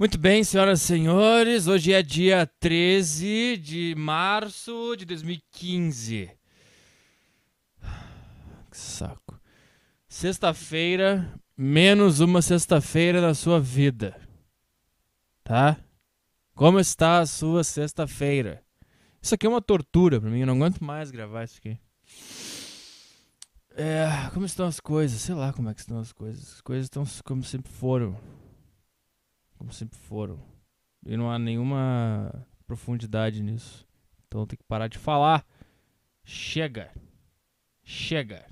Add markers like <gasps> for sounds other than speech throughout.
Muito bem, senhoras e senhores, hoje é dia 13 de março de 2015. Ah, que saco. Sexta-feira, menos uma sexta-feira na sua vida. Tá? Como está a sua sexta-feira? Isso aqui é uma tortura para mim, eu não aguento mais gravar isso aqui. É, como estão as coisas? Sei lá como é que estão as coisas. As coisas estão como sempre foram como sempre foram. E não há nenhuma profundidade nisso. Então tem que parar de falar. Chega. Chega.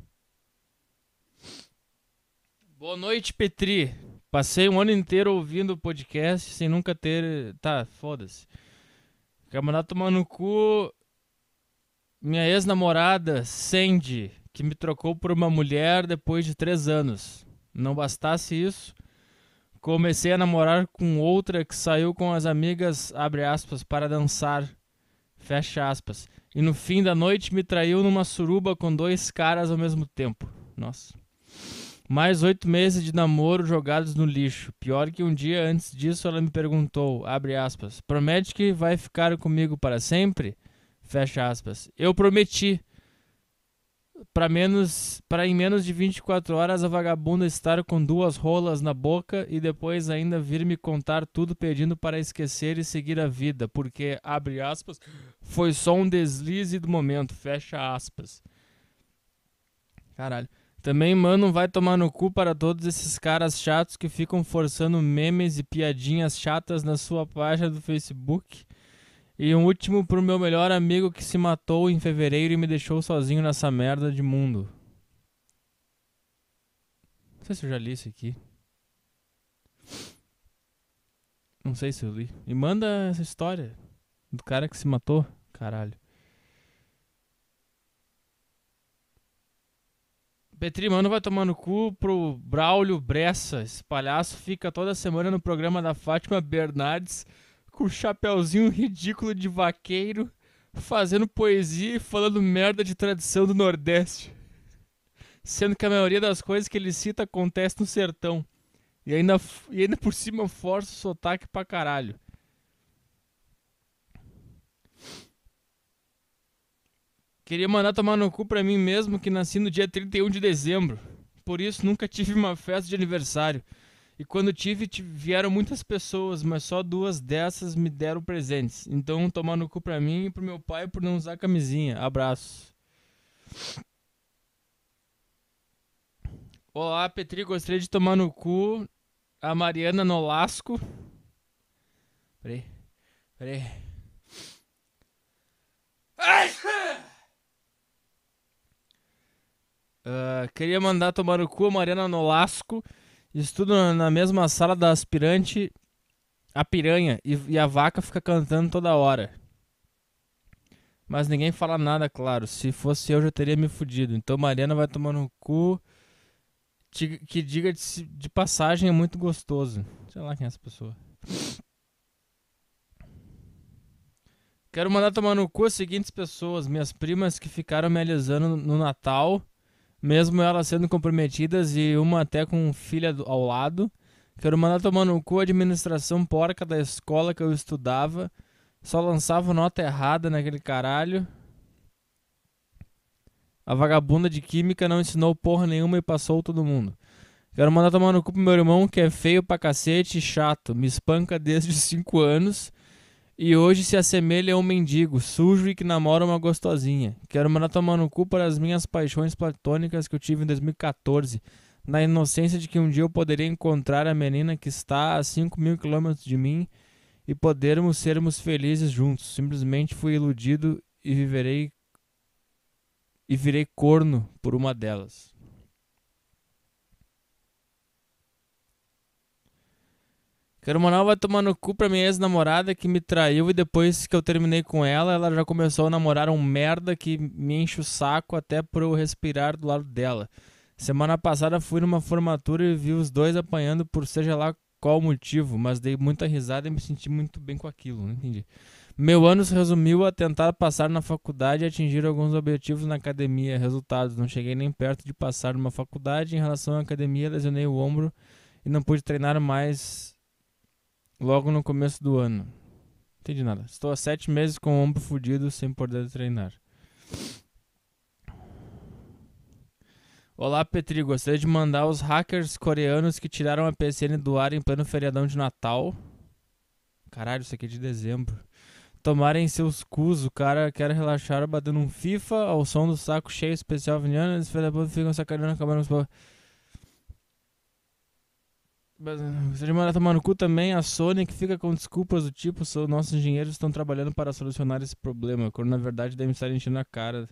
Boa noite, Petri. Passei um ano inteiro ouvindo o podcast sem nunca ter. Tá, foda-se. Quer mandar tomar no cu minha ex-namorada, Sandy, que me trocou por uma mulher depois de três anos. Não bastasse isso, Comecei a namorar com outra que saiu com as amigas, abre aspas, para dançar, fecha aspas. E no fim da noite me traiu numa suruba com dois caras ao mesmo tempo. Nossa. Mais oito meses de namoro jogados no lixo. Pior que um dia antes disso ela me perguntou, abre aspas, promete que vai ficar comigo para sempre? Fecha aspas. Eu prometi, para menos para em menos de 24 horas a vagabunda estar com duas rolas na boca e depois ainda vir me contar tudo pedindo para esquecer e seguir a vida, porque abre aspas, foi só um deslize do momento, fecha aspas. Caralho. Também, mano, vai tomar no cu para todos esses caras chatos que ficam forçando memes e piadinhas chatas na sua página do Facebook e um último pro meu melhor amigo que se matou em fevereiro e me deixou sozinho nessa merda de mundo. Não sei se eu já li isso aqui. Não sei se eu li. E manda essa história do cara que se matou. Caralho. Petri, mano, vai tomando cu pro Braulio Bressa. Esse palhaço fica toda semana no programa da Fátima Bernardes com o chapéuzinho ridículo de vaqueiro, fazendo poesia e falando merda de tradição do Nordeste. Sendo que a maioria das coisas que ele cita acontece no sertão. E ainda, e ainda por cima força o sotaque pra caralho. Queria mandar tomar no cu pra mim mesmo que nasci no dia 31 de dezembro. Por isso nunca tive uma festa de aniversário. E quando tive, vieram muitas pessoas, mas só duas dessas me deram presentes. Então, tomar no cu pra mim e pro meu pai por não usar camisinha. Abraço. Olá, Petri, gostaria de tomar no cu a Mariana Nolasco. Peraí, peraí. Uh, queria mandar tomar no cu a Mariana Nolasco Estudo na mesma sala da aspirante, a piranha e, e a vaca fica cantando toda hora. Mas ninguém fala nada, claro. Se fosse eu, já teria me fudido. Então Mariana vai tomar no cu. Que diga de, de passagem é muito gostoso. Sei lá quem é essa pessoa. Quero mandar tomar no cu as seguintes pessoas, minhas primas que ficaram me alisando no Natal mesmo elas sendo comprometidas e uma até com filha ao lado. Quero mandar tomar no cu a administração porca da escola que eu estudava. Só lançava nota errada naquele caralho. A vagabunda de química não ensinou porra nenhuma e passou todo mundo. Quero mandar tomar no cu pro meu irmão que é feio pra cacete e chato. Me espanca desde os 5 anos. E hoje se assemelha a um mendigo, sujo e que namora uma gostosinha. Quero mandar tomar no cu para as minhas paixões platônicas que eu tive em 2014, na inocência de que um dia eu poderia encontrar a menina que está a 5 mil quilômetros de mim e podermos sermos felizes juntos. Simplesmente fui iludido e viverei e virei corno por uma delas. Kermonal vai tomar no cu pra minha ex-namorada que me traiu e depois que eu terminei com ela, ela já começou a namorar um merda que me enche o saco até por eu respirar do lado dela. Semana passada fui numa formatura e vi os dois apanhando por seja lá qual motivo, mas dei muita risada e me senti muito bem com aquilo, não entendi. Meu ano se resumiu a tentar passar na faculdade e atingir alguns objetivos na academia. Resultados: não cheguei nem perto de passar numa faculdade. Em relação à academia, lesionei o ombro e não pude treinar mais logo no começo do ano. Entendi nada. Estou há sete meses com o ombro fudido sem poder treinar. Olá, Petri. Gostaria de mandar os hackers coreanos que tiraram a PCN do ar em pleno feriadão de Natal. Caralho, isso aqui é de dezembro. Tomarem seus cus, o cara quer relaxar batendo um FIFA ao som do saco cheio especial viniano. Eles ficam sacaneando, acabando os. Você ah, mandar tomar no cu também a Sony que fica com desculpas do tipo: nossos engenheiros estão trabalhando para solucionar esse problema, quando na verdade devem estar enchendo a cara.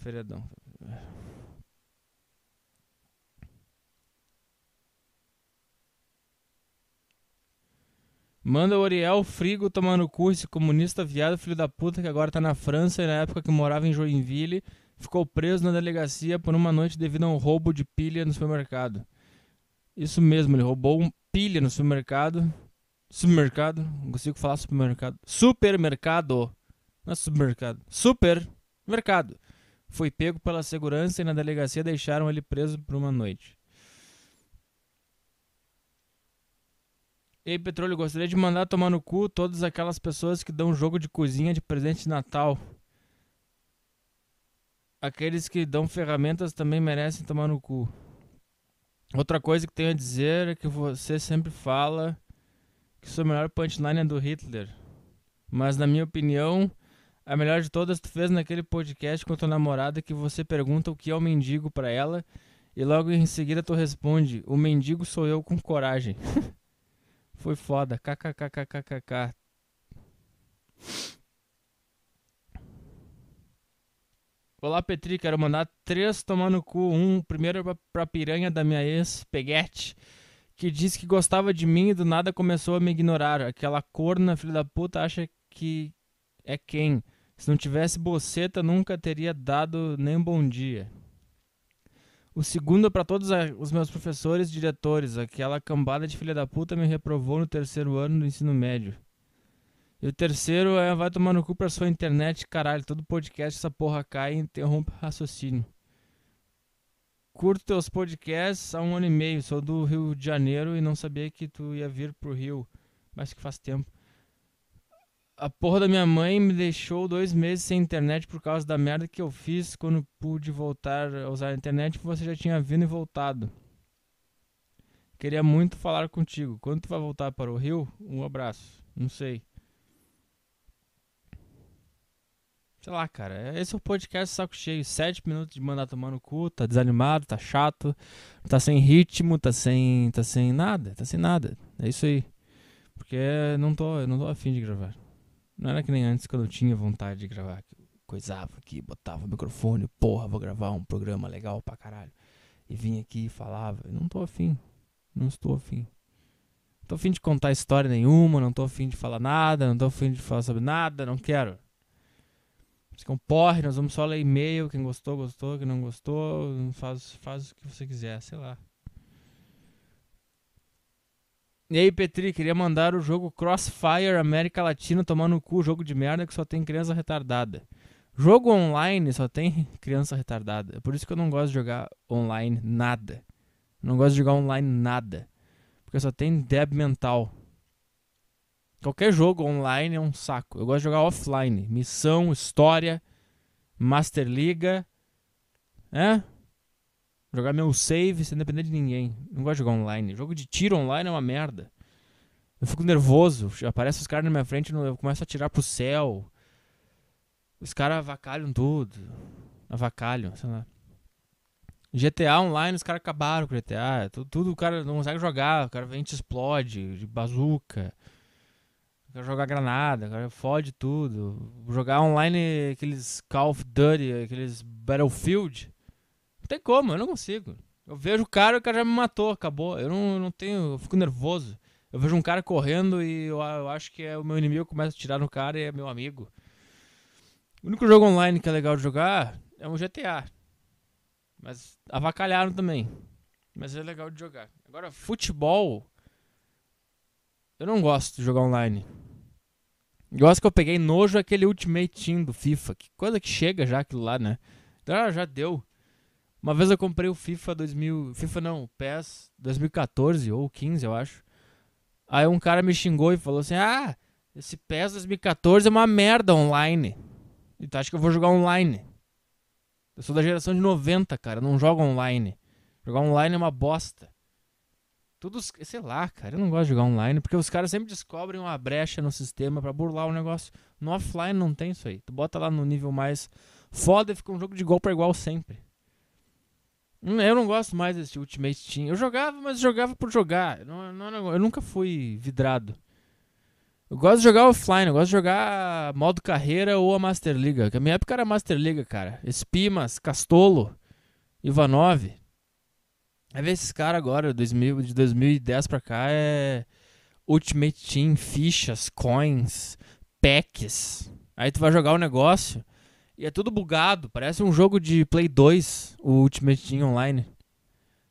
Feriadão. Manda o Oriel Frigo tomar no cu esse comunista viado filho da puta que agora tá na França e na época que morava em Joinville ficou preso na delegacia por uma noite devido a um roubo de pilha no supermercado. Isso mesmo, ele roubou um pilha no supermercado. Supermercado, não consigo falar supermercado. Supermercado. Não é supermercado. Supermercado. Foi pego pela segurança e na delegacia deixaram ele preso por uma noite. Ei, Petróleo, gostaria de mandar tomar no cu todas aquelas pessoas que dão jogo de cozinha de presente de Natal. Aqueles que dão ferramentas também merecem tomar no cu. Outra coisa que tenho a dizer é que você sempre fala que sua melhor punchline é do Hitler. Mas na minha opinião, a melhor de todas tu fez naquele podcast com tua namorada que você pergunta o que é o mendigo para ela e logo em seguida tu responde: "O mendigo sou eu com coragem". <laughs> Foi foda. KKKKKKK. Olá, Petri. Quero mandar três tomar no cu. Um primeiro pra, pra piranha da minha ex, Peguete, que disse que gostava de mim e do nada começou a me ignorar. Aquela corna, filha da puta, acha que é quem? Se não tivesse boceta, nunca teria dado nem bom dia. O segundo é pra todos os meus professores e diretores. Aquela cambada de filha da puta me reprovou no terceiro ano do ensino médio. E o terceiro é vai tomar no cu pra sua internet, caralho. Todo podcast essa porra cai e interrompe o raciocínio. Curto teus podcasts há um ano e meio. Sou do Rio de Janeiro e não sabia que tu ia vir pro Rio. Mas que faz tempo. A porra da minha mãe me deixou dois meses sem internet por causa da merda que eu fiz quando pude voltar a usar a internet. Você já tinha vindo e voltado. Queria muito falar contigo. Quando tu vai voltar para o Rio? Um abraço. Não sei. Sei lá, cara. É, esse é o podcast saco cheio. Sete minutos de mandar tomar no cu. Tá desanimado, tá chato. Tá sem ritmo, tá sem. tá sem nada. Tá sem nada. É isso aí. Porque não tô, eu não tô afim de gravar. Não era que nem antes quando eu tinha vontade de gravar. coisava aqui, botava o microfone, porra, vou gravar um programa legal pra caralho. E vinha aqui e falava. Eu não tô afim. Não estou afim. Não tô afim de contar história nenhuma, não tô afim de falar nada, não tô afim de falar sobre nada, não quero. Isso é um porre, nós vamos só ler e-mail, quem gostou, gostou, quem não gostou, faz, faz o que você quiser, sei lá. E aí, Petri, queria mandar o jogo Crossfire América Latina tomando no cu, jogo de merda que só tem criança retardada. Jogo online só tem criança retardada. É por isso que eu não gosto de jogar online nada. Não gosto de jogar online nada. Porque só tem deb mental. Qualquer jogo online é um saco. Eu gosto de jogar offline. Missão, história, Master Liga. É? Jogar meu save sem depender de ninguém. Não gosto de jogar online. Jogo de tiro online é uma merda. Eu fico nervoso. Aparece os caras na minha frente e eu começo a atirar pro céu. Os caras avacalham tudo. Avacalham, sei lá. GTA Online, os caras acabaram com GTA. Tudo, tudo o cara não consegue jogar. O cara vem e te explode de bazuca quero jogar granada, quero fode tudo. Jogar online aqueles Call of Duty, aqueles Battlefield. Não tem como, eu não consigo. Eu vejo o cara e o cara já me matou, acabou. Eu não, não tenho, eu fico nervoso. Eu vejo um cara correndo e eu, eu acho que é o meu inimigo, começa a tirar no cara e é meu amigo. O único jogo online que é legal de jogar é um GTA. Mas avacalharam também. Mas é legal de jogar. Agora, futebol. Eu não gosto de jogar online. Eu acho que eu peguei nojo é aquele Ultimate Team do FIFA. Que coisa que chega já aquilo lá, né? Então, ah, já deu. Uma vez eu comprei o FIFA 2000... FIFA não, o PES 2014 ou 15, eu acho. Aí um cara me xingou e falou assim... Ah, esse PES 2014 é uma merda online. E acho que eu vou jogar online? Eu sou da geração de 90, cara. não jogo online. Jogar online é uma bosta. Tudo, sei lá, cara, eu não gosto de jogar online, porque os caras sempre descobrem uma brecha no sistema para burlar o negócio. No offline não tem isso aí. Tu bota lá no nível mais foda e fica um jogo de igual para igual sempre. Hum, eu não gosto mais desse Ultimate Team. Eu jogava, mas jogava por jogar. Não, não, eu nunca fui vidrado. Eu gosto de jogar offline, eu gosto de jogar modo carreira ou a Master Liga. Que a minha época era Master Liga, cara. Espimas, Castolo, Ivanov. Aí ver esses caras agora, 2000, de 2010 pra cá, é Ultimate Team, fichas, coins, packs. Aí tu vai jogar o negócio e é tudo bugado. Parece um jogo de Play 2, o Ultimate Team Online.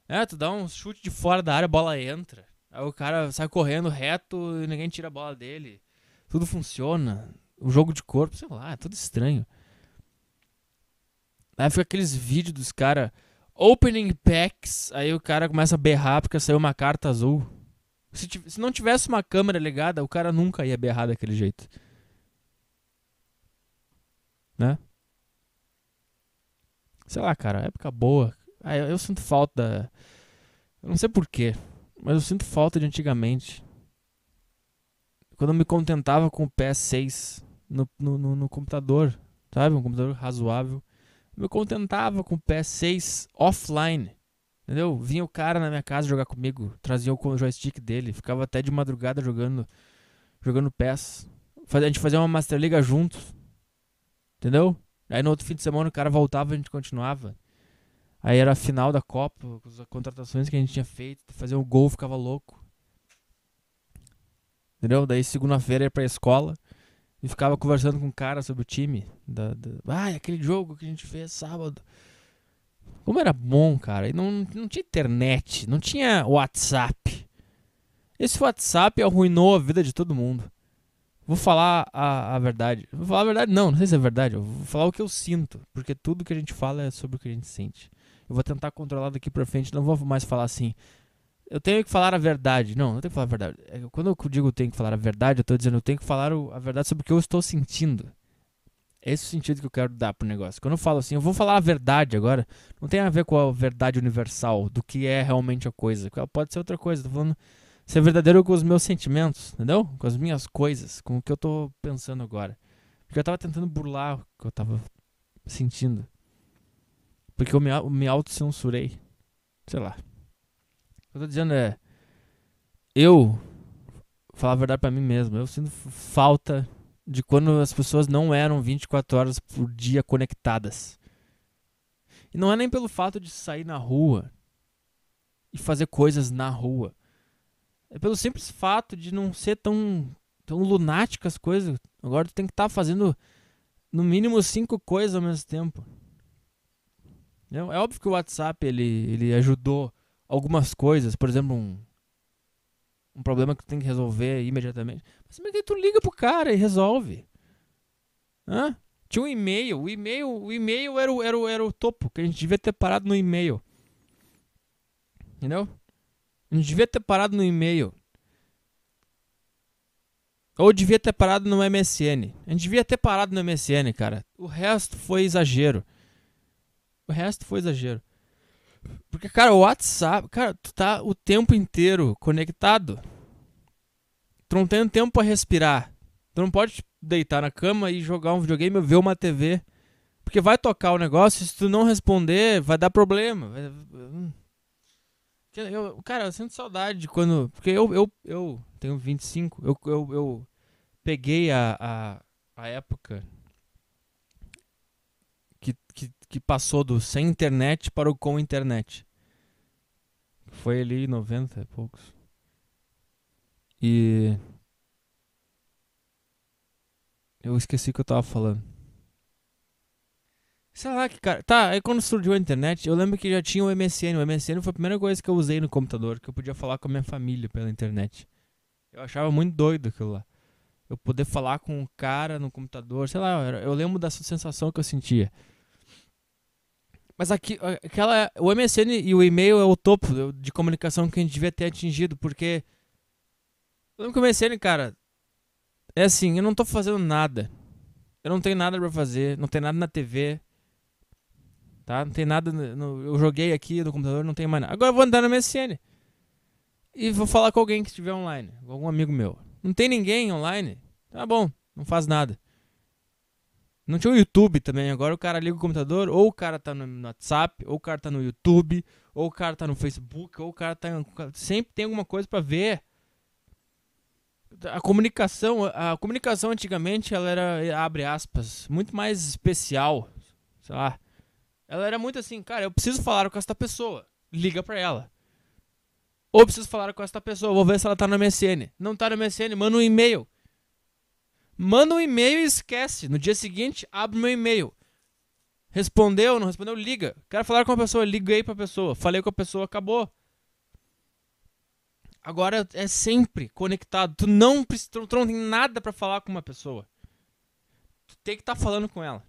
É, tu dá um chute de fora da área, a bola entra. Aí o cara sai correndo reto e ninguém tira a bola dele. Tudo funciona. O jogo de corpo, sei lá, é tudo estranho. Aí fica aqueles vídeos dos caras Opening packs. Aí o cara começa a berrar porque saiu uma carta azul. Se, se não tivesse uma câmera ligada, o cara nunca ia berrar daquele jeito. Né? Sei lá, cara, época boa. Ah, eu, eu sinto falta. Eu não sei porquê, mas eu sinto falta de antigamente. Quando eu me contentava com o PS6 no, no, no, no computador, sabe? Um computador razoável me contentava com o PS6 offline. Entendeu? Vinha o cara na minha casa jogar comigo, trazia o joystick dele, ficava até de madrugada jogando jogando PES. A gente fazia uma Master League juntos. Entendeu? Aí no outro fim de semana o cara voltava e a gente continuava. Aí era a final da Copa, com as contratações que a gente tinha feito, fazer um gol ficava louco. Entendeu? Daí segunda-feira ia pra escola e ficava conversando com o um cara sobre o time. Da, da, ah, aquele jogo que a gente fez sábado. Como era bom, cara. E não, não tinha internet, não tinha WhatsApp. Esse WhatsApp arruinou a vida de todo mundo. Vou falar a, a verdade. Vou falar a verdade, não, não sei se é verdade. Eu vou falar o que eu sinto. Porque tudo que a gente fala é sobre o que a gente sente. Eu vou tentar controlar daqui pra frente. Não vou mais falar assim eu tenho que falar a verdade. Não, não tenho que falar a verdade. Quando eu digo eu tenho que falar a verdade, é eu estou dizendo eu tenho que falar a verdade sobre o que eu estou sentindo. Esse é o sentido que eu quero dar pro negócio. Quando eu falo assim, eu vou falar a verdade agora, não tem a ver com a verdade universal do que é realmente a coisa. Ela pode ser outra coisa. Tô falando ser verdadeiro com os meus sentimentos, entendeu? Com as minhas coisas, com o que eu estou pensando agora. Porque eu estava tentando burlar o que eu estava sentindo. Porque eu me, me auto-censurei. Sei lá. O que eu tô dizendo é. Eu. Falar a verdade para mim mesmo. Eu sinto falta de quando as pessoas não eram 24 horas por dia conectadas. E não é nem pelo fato de sair na rua e fazer coisas na rua. É pelo simples fato de não ser tão, tão lunática as coisas. Agora tu tem que estar tá fazendo no mínimo cinco coisas ao mesmo tempo. É, é óbvio que o WhatsApp ele, ele ajudou algumas coisas, por exemplo, um, um problema que tu tem que resolver imediatamente. Mas como é que tu liga pro cara e resolve? Hã? Tinha um e-mail, o e-mail, o e-mail era o, era, o, era o topo, que a gente devia ter parado no e-mail. Entendeu? A gente devia ter parado no e-mail. Ou devia ter parado no MSN. A gente devia ter parado no MSN, cara. O resto foi exagero. O resto foi exagero. Porque, cara, o WhatsApp, cara, tu tá o tempo inteiro conectado. Tu não tem tempo pra respirar. Tu não pode deitar na cama e jogar um videogame ou ver uma TV. Porque vai tocar o negócio, se tu não responder, vai dar problema. Hum. Eu, cara, eu sinto saudade de quando. Porque eu, eu, eu tenho 25, eu, eu, eu peguei a, a, a época que passou do sem internet para o com internet. Foi ali 90 e poucos. E. Eu esqueci o que eu tava falando. Sei lá que cara. Tá, aí quando surgiu a internet, eu lembro que já tinha o MSN. O MSN foi a primeira coisa que eu usei no computador, que eu podia falar com a minha família pela internet. Eu achava muito doido aquilo lá. Eu poder falar com um cara no computador, sei lá, eu lembro da sensação que eu sentia. Mas aqui, aquela, o MSN e o e-mail é o topo de comunicação que a gente devia ter atingido, porque. Eu lembro que o MSN, cara, é assim: eu não tô fazendo nada. Eu não tenho nada pra fazer, não tem nada na TV. Tá? Não tem nada. No, eu joguei aqui no computador, não tem mais nada. Agora eu vou andar no MSN. E vou falar com alguém que estiver online, com algum amigo meu. Não tem ninguém online? Tá bom, não faz nada. Não tinha o YouTube também. Agora o cara liga o computador, ou o cara tá no WhatsApp, ou o cara tá no YouTube, ou o cara tá no Facebook, ou o cara tá. Sempre tem alguma coisa para ver. A comunicação, a comunicação antigamente ela era, abre aspas, muito mais especial. Sei lá. Ela era muito assim, cara, eu preciso falar com esta pessoa. Liga pra ela. Ou preciso falar com esta pessoa, vou ver se ela tá na MSN. Não tá na MSN, manda um e-mail. Manda um e-mail e esquece. No dia seguinte, abre meu e-mail. Respondeu, não respondeu, liga. Quero falar com a pessoa, liguei pra pessoa, falei com a pessoa, acabou. Agora é sempre conectado. Tu não, tu não tem nada para falar com uma pessoa. Tu tem que estar tá falando com ela.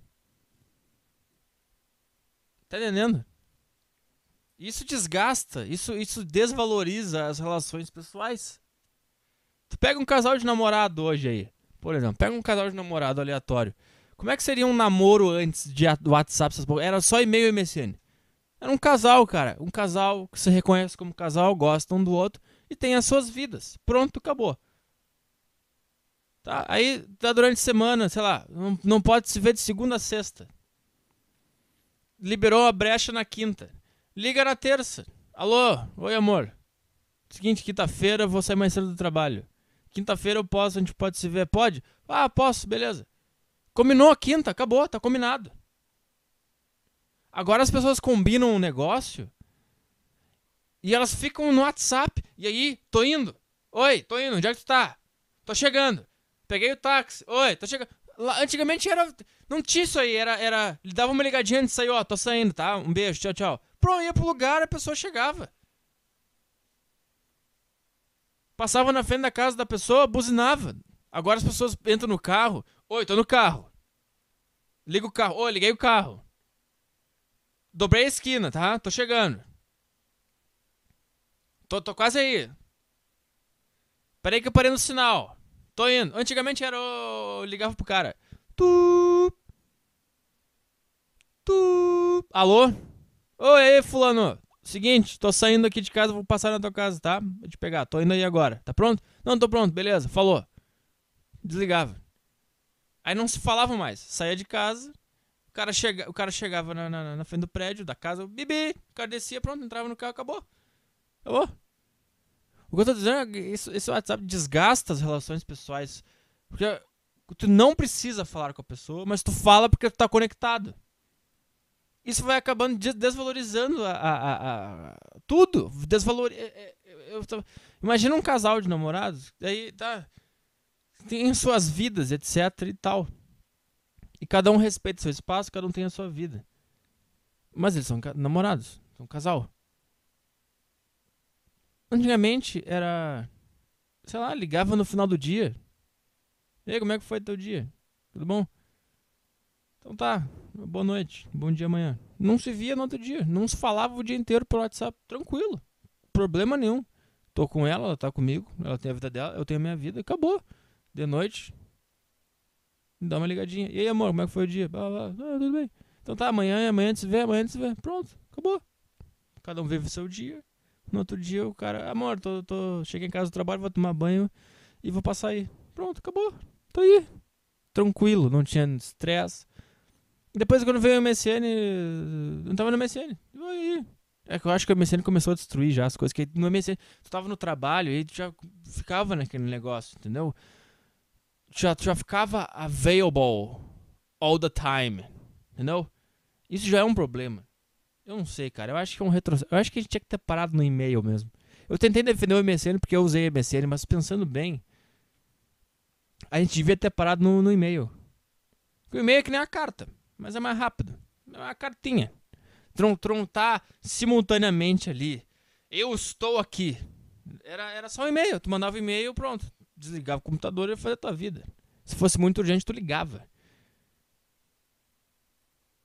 Tá entendendo? Isso desgasta, isso, isso desvaloriza as relações pessoais. Tu pega um casal de namorado hoje aí. Por exemplo, pega um casal de namorado aleatório. Como é que seria um namoro antes de WhatsApp? Essas... Era só e-mail e MSN. Era um casal, cara. Um casal que se reconhece como casal, gosta um do outro e tem as suas vidas. Pronto, acabou. Tá? Aí, tá durante a semana, sei lá, não, não pode se ver de segunda a sexta. Liberou a brecha na quinta. Liga na terça. Alô, oi amor. Seguinte, quinta-feira vou sair mais cedo do trabalho. Quinta-feira eu posso, a gente pode se ver. Pode? Ah, posso, beleza. Combinou a quinta, acabou, tá combinado. Agora as pessoas combinam um negócio e elas ficam no WhatsApp. E aí, tô indo. Oi, tô indo, onde é que tu tá? Tô chegando. Peguei o táxi. Oi, tô chegando. Lá, antigamente era. Não tinha isso aí, era. era dava uma ligadinha antes de sair, ó, tô saindo, tá? Um beijo, tchau, tchau. Pronto, ia pro lugar, a pessoa chegava. Passava na frente da casa da pessoa, buzinava. Agora as pessoas entram no carro. Oi, tô no carro. Liga o carro. Oi, liguei o carro. Dobrei a esquina, tá? Tô chegando. Tô, tô quase aí. Parei que eu parei no sinal. Tô indo. Antigamente era. ligava pro cara. Tu. Tu. Alô? Oi, fulano. Seguinte, tô saindo aqui de casa, vou passar na tua casa, tá? Vou te pegar, tô indo aí agora. Tá pronto? Não, tô pronto, beleza, falou. Desligava. Aí não se falava mais. Saía de casa, o cara, chega, o cara chegava na, na, na frente do prédio, da casa, bibi, o cara descia, pronto, entrava no carro, acabou. Acabou. O que eu tô dizendo é que isso, esse WhatsApp desgasta as relações pessoais. Porque tu não precisa falar com a pessoa, mas tu fala porque tu tá conectado isso vai acabando desvalorizando a, a, a, a tudo. Desvalor... É, é, imagina um casal de namorados, aí tá. Tem suas vidas, etc e tal. E cada um respeita seu espaço, cada um tem a sua vida. Mas eles são namorados, são casal. Antigamente era. Sei lá, ligava no final do dia. E aí, como é que foi teu dia? Tudo bom? Então tá, boa noite, bom dia amanhã. Não se via no outro dia, não se falava o dia inteiro pelo WhatsApp, tranquilo, problema nenhum. Tô com ela, ela tá comigo, ela tem a vida dela, eu tenho a minha vida, acabou. De noite, dá uma ligadinha. E aí, amor, como é que foi o dia? Ah, tudo bem. Então tá, amanhã, amanhã se vê, amanhã se vê. Pronto, acabou. Cada um vive o seu dia. No outro dia o cara, amor, tô, tô, cheguei em casa do trabalho, vou tomar banho e vou passar aí. Pronto, acabou. Tô aí. Tranquilo, não tinha estresse, depois, quando veio o MSN, não tava no MSN. Aí. É que eu acho que o MSN começou a destruir já as coisas. que no MSN, tu tava no trabalho e tu já ficava naquele negócio, entendeu? Já, tu já ficava available all the time, entendeu? Isso já é um problema. Eu não sei, cara. Eu acho que é um retrocesso. Eu acho que a gente tinha que ter parado no e-mail mesmo. Eu tentei defender o MSN porque eu usei o MSN, mas pensando bem, a gente devia ter parado no, no e-mail. o e-mail é que nem a carta mas é mais rápido. É uma cartinha. Tron Tron tá simultaneamente ali. Eu estou aqui. Era, era só um e-mail. Tu mandava um e-mail, pronto. Desligava o computador e ia fazer a tua vida. Se fosse muito urgente, tu ligava.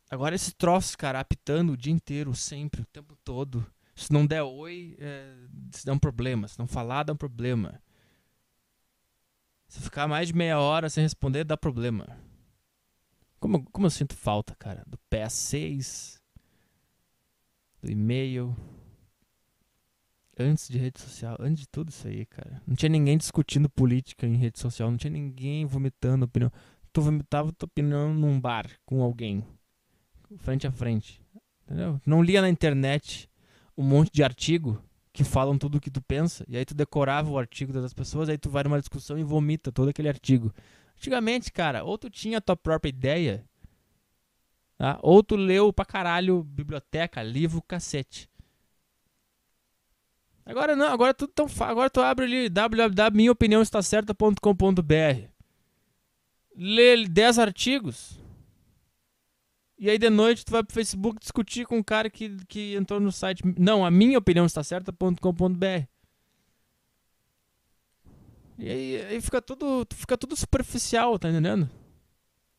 Agora esse troço, cara, apitando o dia inteiro, sempre, o tempo todo. Se não der oi, é, se dá um problema. Se não falar, dá um problema. Se ficar mais de meia hora sem responder, dá problema. Como, como eu sinto falta, cara, do PS6, do e-mail, antes de rede social, antes de tudo isso aí, cara. Não tinha ninguém discutindo política em rede social, não tinha ninguém vomitando opinião. Tu vomitava tua opinião num bar com alguém, frente a frente, entendeu? Não lia na internet um monte de artigo que falam tudo o que tu pensa, e aí tu decorava o artigo das pessoas, aí tu vai numa discussão e vomita todo aquele artigo. Antigamente, cara, ou tu tinha a tua própria ideia, tá? ou tu leu pra caralho biblioteca, livro, cacete. Agora não, agora tudo tão agora tu abre ali www.minhaopiniãoestacerta.com.br. Lê 10 artigos. E aí de noite tu vai pro Facebook discutir com um cara que, que entrou no site. Não, a minha opinião está certa.com.br. E aí, aí fica tudo, fica tudo superficial, tá entendendo?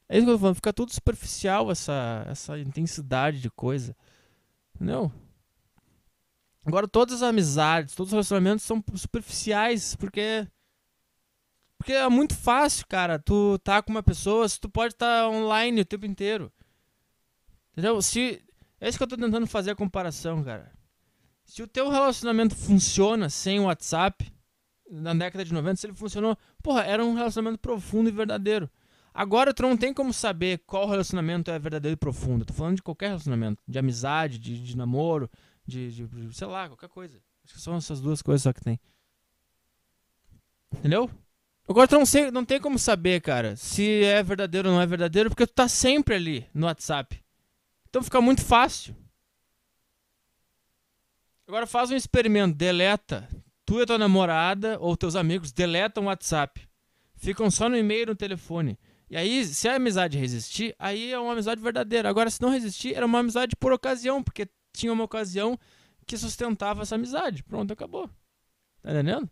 É isso que eu tô falando, fica tudo superficial essa, essa intensidade de coisa. Entendeu? Agora todas as amizades, todos os relacionamentos são superficiais, porque. Porque é muito fácil, cara, tu tá com uma pessoa, tu pode estar tá online o tempo inteiro. Entendeu? Se. É isso que eu tô tentando fazer a comparação, cara. Se o teu relacionamento funciona sem WhatsApp, na década de 90, se ele funcionou, porra, era um relacionamento profundo e verdadeiro. Agora tu não tem como saber qual relacionamento é verdadeiro e profundo. Tô falando de qualquer relacionamento, de amizade, de, de namoro, de, de, de, sei lá, qualquer coisa. Acho que são essas duas coisas só que tem. Entendeu? Agora tu não, sei, não tem como saber, cara, se é verdadeiro ou não é verdadeiro, porque tu tá sempre ali no WhatsApp. Então fica muito fácil. Agora faz um experimento, deleta Tu e tua namorada ou teus amigos deletam o WhatsApp. Ficam só no e-mail e no telefone. E aí, se a amizade resistir, aí é uma amizade verdadeira. Agora, se não resistir, era uma amizade por ocasião, porque tinha uma ocasião que sustentava essa amizade. Pronto, acabou. Tá entendendo?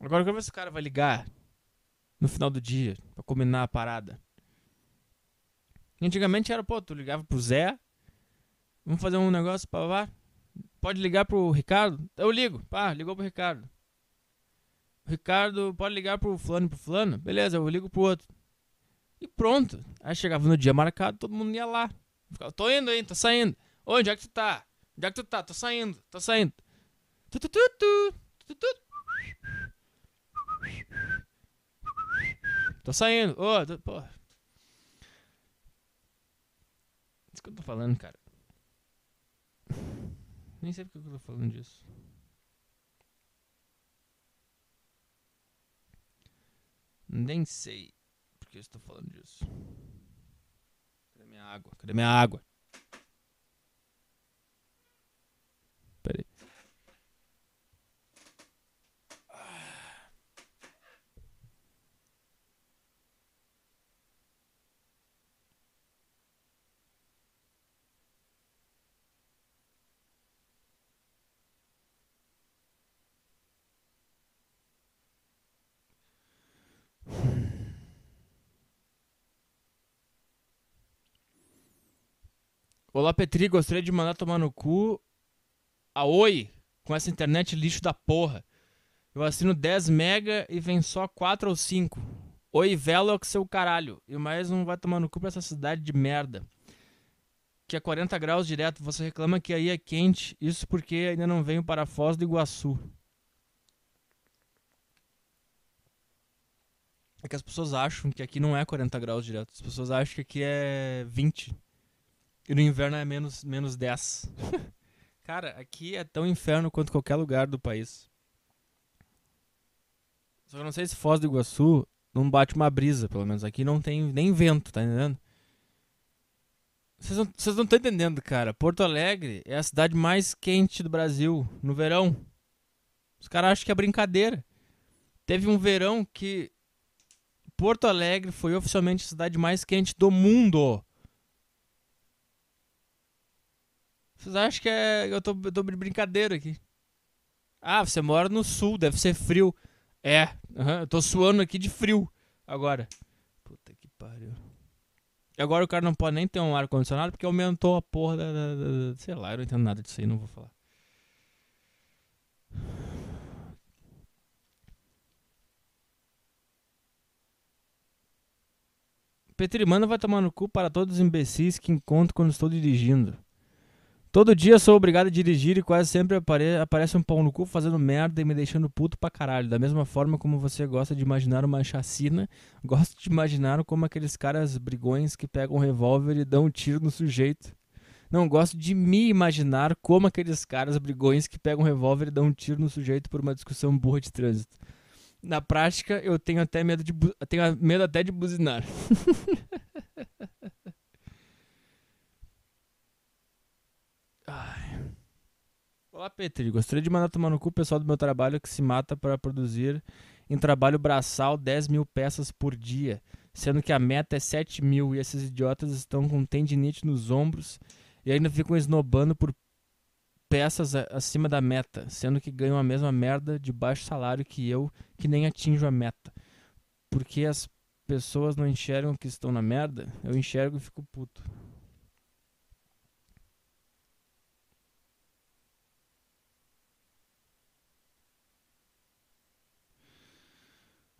Agora como é esse o cara vai ligar no final do dia pra combinar a parada. Antigamente era, pô, tu ligava pro Zé, vamos fazer um negócio pra lá pode ligar pro Ricardo? Eu ligo. Pá, ligou pro Ricardo. Ricardo, pode ligar pro fulano, pro fulano? Beleza, eu ligo pro outro. E pronto. Aí chegava no dia marcado, todo mundo ia lá. Ficava, tô indo, hein, tô saindo. Onde é que tu tá? Onde é que tu tá? Tô saindo, tô saindo. Tu, tu, tu, tu, tu, tu. Tô saindo. Ô, oh, tô, pô. Isso que eu tô falando, cara. Nem sei porque eu tô falando disso. Nem sei porque eu estou falando disso. Cadê minha água? Cadê minha água? Olá, Petri, gostaria de mandar tomar no cu a Oi com essa internet lixo da porra. Eu assino 10 mega e vem só 4 ou 5. Oi, Velox, seu caralho. E mais um vai tomar no cu pra essa cidade de merda. Que é 40 graus direto. Você reclama que aí é quente. Isso porque ainda não venho para Foz do Iguaçu. É que as pessoas acham que aqui não é 40 graus direto. As pessoas acham que aqui é 20. E no inverno é menos, menos 10. <laughs> Cara, aqui é tão inferno quanto qualquer lugar do país. Só que eu não sei se Foz do Iguaçu não bate uma brisa, pelo menos. Aqui não tem nem vento, tá entendendo? Vocês não, vocês não estão entendendo, cara. Porto Alegre é a cidade mais quente do Brasil no verão. Os caras acham que é brincadeira. Teve um verão que Porto Alegre foi oficialmente a cidade mais quente do mundo. Vocês acham que é. Eu tô, eu tô de brincadeira aqui. Ah, você mora no sul, deve ser frio. É, uhum, eu tô suando aqui de frio agora. Puta que pariu. E agora o cara não pode nem ter um ar-condicionado porque aumentou a porra da, da, da, da, Sei lá, eu não entendo nada disso aí, não vou falar. Petri, manda vai tomar no cu para todos os imbecis que encontro quando estou dirigindo. Todo dia sou obrigado a dirigir e quase sempre apare aparece um pau no cu fazendo merda e me deixando puto pra caralho. Da mesma forma como você gosta de imaginar uma chacina, <laughs> gosto de imaginar como aqueles caras brigões que pegam um revólver e dão um tiro no sujeito. Não gosto de me imaginar como aqueles caras brigões que pegam um revólver e dão um tiro no sujeito por uma discussão burra de trânsito. Na prática, eu tenho até medo de tenho medo até de buzinar. <laughs> Olá, Petri. Gostaria de mandar tomar no cu o pessoal do meu trabalho que se mata para produzir em trabalho braçal 10 mil peças por dia, sendo que a meta é 7 mil e esses idiotas estão com tendinite nos ombros e ainda ficam esnobando por peças acima da meta, sendo que ganham a mesma merda de baixo salário que eu, que nem atinjo a meta. Porque as pessoas não enxergam que estão na merda, eu enxergo e fico puto.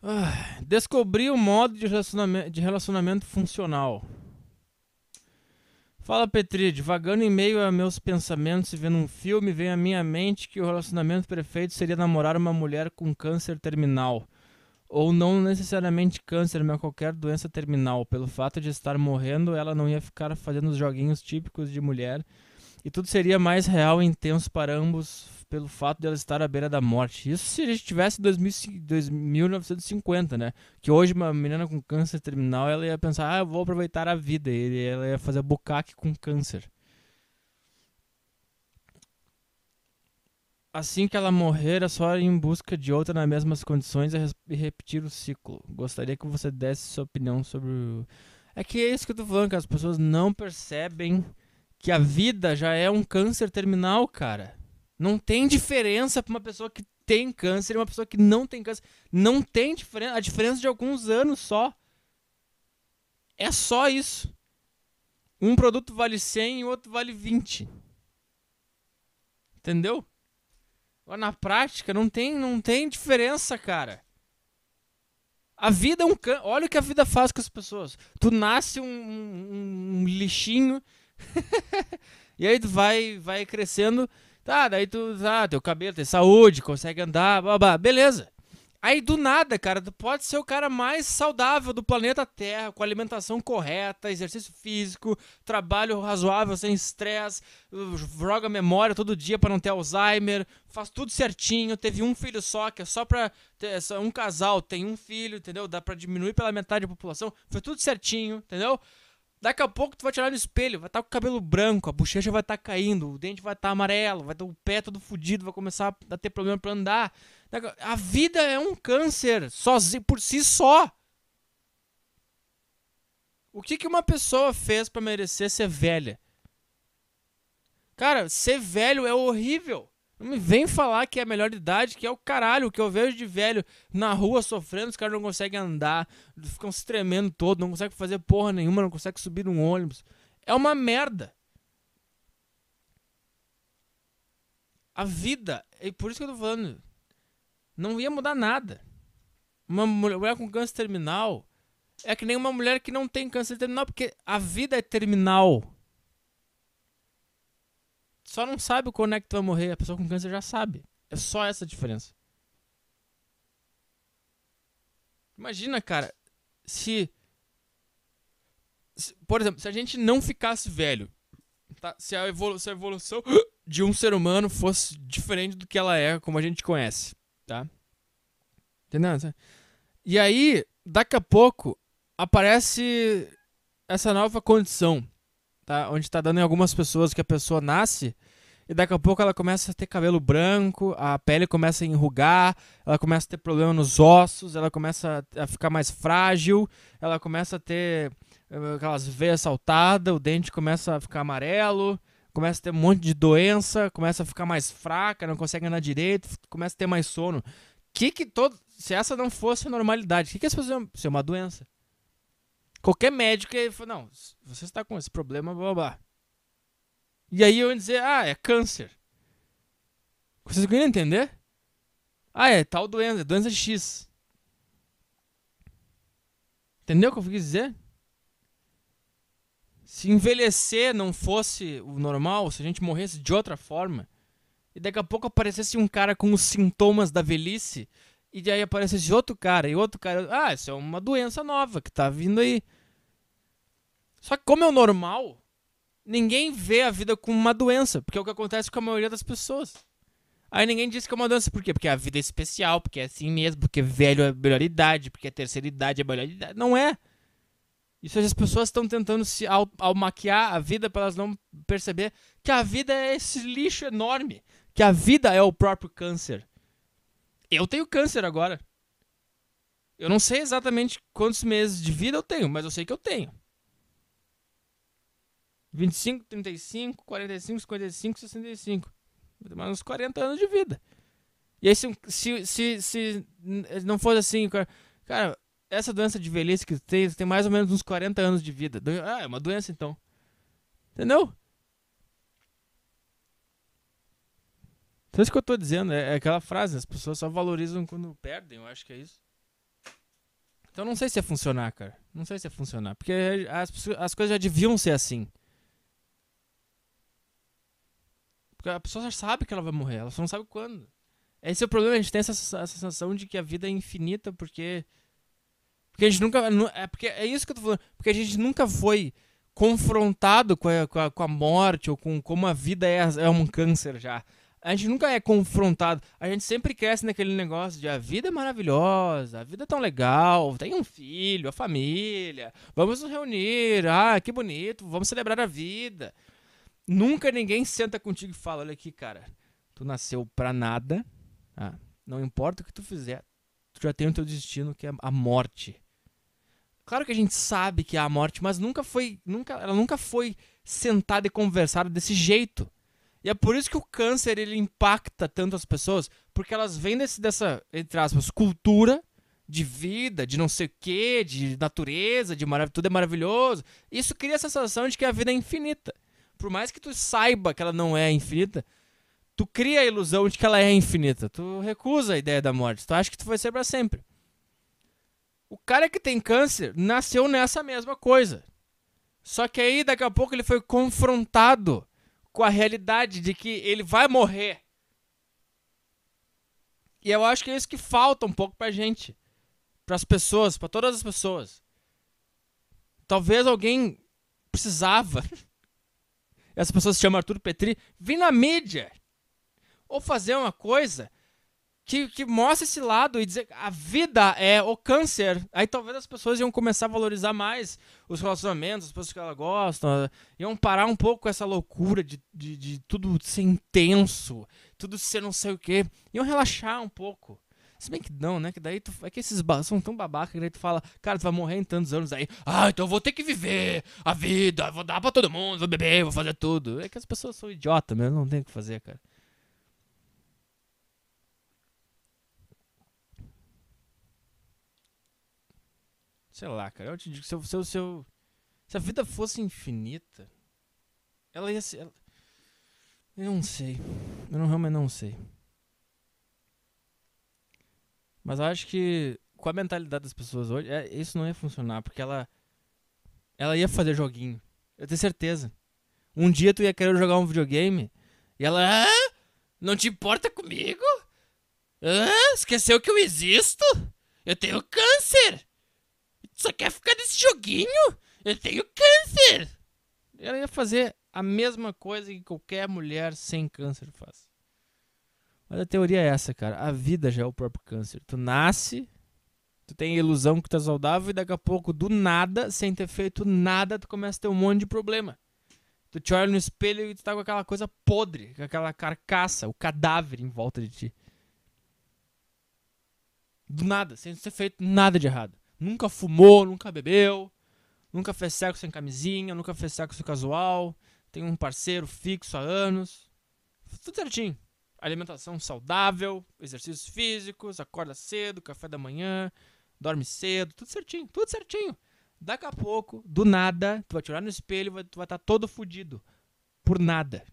Ah, descobri o um modo de relacionamento, de relacionamento funcional. Fala Petri, devagando em meio a meus pensamentos e vendo um filme, vem à minha mente que o relacionamento perfeito seria namorar uma mulher com câncer terminal. Ou não necessariamente câncer, mas qualquer doença terminal. Pelo fato de estar morrendo, ela não ia ficar fazendo os joguinhos típicos de mulher. E tudo seria mais real e intenso para ambos pelo fato de ela estar à beira da morte. Isso se a gente tivesse 2000, 1950, né? Que hoje uma menina com câncer terminal, ela ia pensar, ah, eu vou aproveitar a vida. E ela ia fazer bucaque com câncer. Assim que ela morrer, é só ir em busca de outra nas mesmas condições e repetir o ciclo. Gostaria que você desse sua opinião sobre o... É que é isso que eu tô falando, que as pessoas não percebem que a vida já é um câncer terminal, cara. Não tem diferença para uma pessoa que tem câncer e uma pessoa que não tem câncer. Não tem diferença. A diferença de alguns anos só. É só isso. Um produto vale 100 e o outro vale 20. Entendeu? Agora, na prática, não tem, não tem diferença, cara. A vida é um câncer. Olha o que a vida faz com as pessoas. Tu nasce um, um, um lixinho. <laughs> e aí tu vai, vai crescendo Tá, daí tu, ah, teu cabelo tem saúde, consegue andar, babá, beleza. Aí do nada, cara, tu pode ser o cara mais saudável do planeta Terra, com alimentação correta, exercício físico, trabalho razoável, sem estresse, joga memória todo dia para não ter Alzheimer, faz tudo certinho, teve um filho só, que é só pra ter, é só um casal, tem um filho, entendeu? Dá para diminuir pela metade da população, foi tudo certinho, entendeu? Daqui a pouco tu vai te olhar no espelho, vai estar tá com o cabelo branco, a bochecha vai estar tá caindo, o dente vai estar tá amarelo, vai ter o pé todo fudido, vai começar a ter problema para andar. A vida é um câncer, sozinho, por si só. O que, que uma pessoa fez para merecer ser velha? Cara, ser velho é horrível. Não me vem falar que é a melhor idade, que é o caralho, que eu vejo de velho na rua sofrendo, os caras não conseguem andar, ficam se tremendo todo, não conseguem fazer porra nenhuma, não conseguem subir num ônibus. É uma merda. A vida, e por isso que eu tô falando, não ia mudar nada. Uma mulher com câncer terminal é que nem uma mulher que não tem câncer terminal, porque a vida é terminal só não sabe quando é que tu vai morrer. A pessoa com câncer já sabe. É só essa a diferença. Imagina, cara, se, se, Por exemplo, se a gente não ficasse velho. Tá? Se, a evolu se a evolução <gasps> de um ser humano fosse diferente do que ela é, como a gente conhece. Tá? Entendeu? E aí, daqui a pouco, aparece essa nova condição, tá? Onde está dando em algumas pessoas que a pessoa nasce e daqui a pouco ela começa a ter cabelo branco, a pele começa a enrugar, ela começa a ter problema nos ossos, ela começa a ficar mais frágil, ela começa a ter eh, aquelas veias saltadas, o dente começa a ficar amarelo, começa a ter um monte de doença, começa a ficar mais fraca, não consegue andar direito, começa a ter mais sono. Que que todo se essa não fosse a normalidade, o que que as pessoas ser é uma doença? Qualquer médico aí falou, não, você está com esse problema, blá blá. E aí eu ia dizer, ah, é câncer. Vocês conseguiram entender? Ah, é tal doença, é doença X. Entendeu o que eu quis dizer? Se envelhecer não fosse o normal, se a gente morresse de outra forma, e daqui a pouco aparecesse um cara com os sintomas da velhice, e daí aparecesse outro cara, e outro cara, ah, isso é uma doença nova que tá vindo aí. Só que como é o normal, ninguém vê a vida como uma doença, porque é o que acontece com a maioria das pessoas. Aí ninguém diz que é uma doença, por quê? Porque a vida é especial, porque é assim mesmo, porque velho é melhor idade, porque a terceira idade é melhor idade. Não é. Isso as pessoas estão tentando se ao, ao, maquiar a vida para elas não perceber que a vida é esse lixo enorme, que a vida é o próprio câncer. Eu tenho câncer agora. Eu não sei exatamente quantos meses de vida eu tenho, mas eu sei que eu tenho. 25, 35, 45, 55, 65. mais tomar uns 40 anos de vida. E aí, se, se, se, se não for assim, cara, essa doença de velhice que tem, tem mais ou menos uns 40 anos de vida. Ah, é uma doença então. Entendeu? Então, isso que eu tô dizendo, é, é, aquela frase, as pessoas só valorizam quando perdem, eu acho que é isso. Então, não sei se ia funcionar, cara. Não sei se ia funcionar, porque as, as coisas já deviam ser assim. Porque a pessoa já sabe que ela vai morrer, ela só não sabe quando. Esse é o problema, a gente tem essa, essa sensação de que a vida é infinita, porque. Porque a gente nunca. É, porque é isso que eu tô falando. Porque a gente nunca foi confrontado com a, com a, com a morte ou com como a vida é, é um câncer já. A gente nunca é confrontado. A gente sempre cresce naquele negócio de a vida é maravilhosa, a vida é tão legal, tem um filho, a família, vamos nos reunir, ah, que bonito, vamos celebrar a vida. Nunca ninguém senta contigo e fala: olha aqui, cara, tu nasceu pra nada. Ah, não importa o que tu fizer, tu já tem o teu destino, que é a morte. Claro que a gente sabe que é a morte, mas nunca foi, nunca, ela nunca foi sentada e conversada desse jeito. E é por isso que o câncer ele impacta tanto as pessoas, porque elas vêm desse, dessa, entre aspas, cultura de vida, de não sei o quê, de natureza, de maravilha, tudo é maravilhoso. Isso cria a sensação de que a vida é infinita por mais que tu saiba que ela não é infinita, tu cria a ilusão de que ela é infinita. Tu recusa a ideia da morte. Tu acha que tu vai ser para sempre. O cara que tem câncer nasceu nessa mesma coisa. Só que aí daqui a pouco ele foi confrontado com a realidade de que ele vai morrer. E eu acho que é isso que falta um pouco pra gente, para as pessoas, para todas as pessoas. Talvez alguém precisava <laughs> essa pessoa se chama Arthur Petri, vir na mídia ou fazer uma coisa que, que mostre esse lado e dizer a vida é o câncer. Aí talvez as pessoas iam começar a valorizar mais os relacionamentos, as pessoas que elas gostam, iam parar um pouco com essa loucura de, de, de tudo ser intenso, tudo ser não sei o quê, iam relaxar um pouco. Se bem que não, né? Que daí tu, é que esses são tão babaca que daí tu fala, cara, tu vai morrer em tantos anos aí. Ah, então eu vou ter que viver a vida, vou dar pra todo mundo, vou beber, vou fazer tudo. É que as pessoas são idiotas mesmo, não tem o que fazer, cara. Sei lá, cara, eu te digo, se, se, se, se a vida fosse infinita, ela ia ser. Ela... Eu não sei. Eu não, realmente não sei. Mas eu acho que com a mentalidade das pessoas hoje, é, isso não ia funcionar, porque ela ela ia fazer joguinho. Eu tenho certeza. Um dia tu ia querer jogar um videogame e ela, ah, não te importa comigo? Ah, esqueceu que eu existo? Eu tenho câncer. Só quer ficar nesse joguinho? Eu tenho câncer. Ela ia fazer a mesma coisa que qualquer mulher sem câncer faz. Mas a teoria é essa, cara. A vida já é o próprio câncer. Tu nasce, tu tem a ilusão que tu é saudável e daqui a pouco, do nada, sem ter feito nada, tu começa a ter um monte de problema. Tu te olha no espelho e tu tá com aquela coisa podre, com aquela carcaça, o cadáver em volta de ti. Do nada, sem ter feito nada de errado. Nunca fumou, nunca bebeu, nunca fez sexo sem camisinha, nunca fez sexo casual, tem um parceiro fixo há anos. Tudo certinho alimentação saudável, exercícios físicos, acorda cedo, café da manhã, dorme cedo, tudo certinho, tudo certinho. Daqui a pouco, do nada, tu vai tirar no espelho, vai, tu vai estar todo fodido Por nada.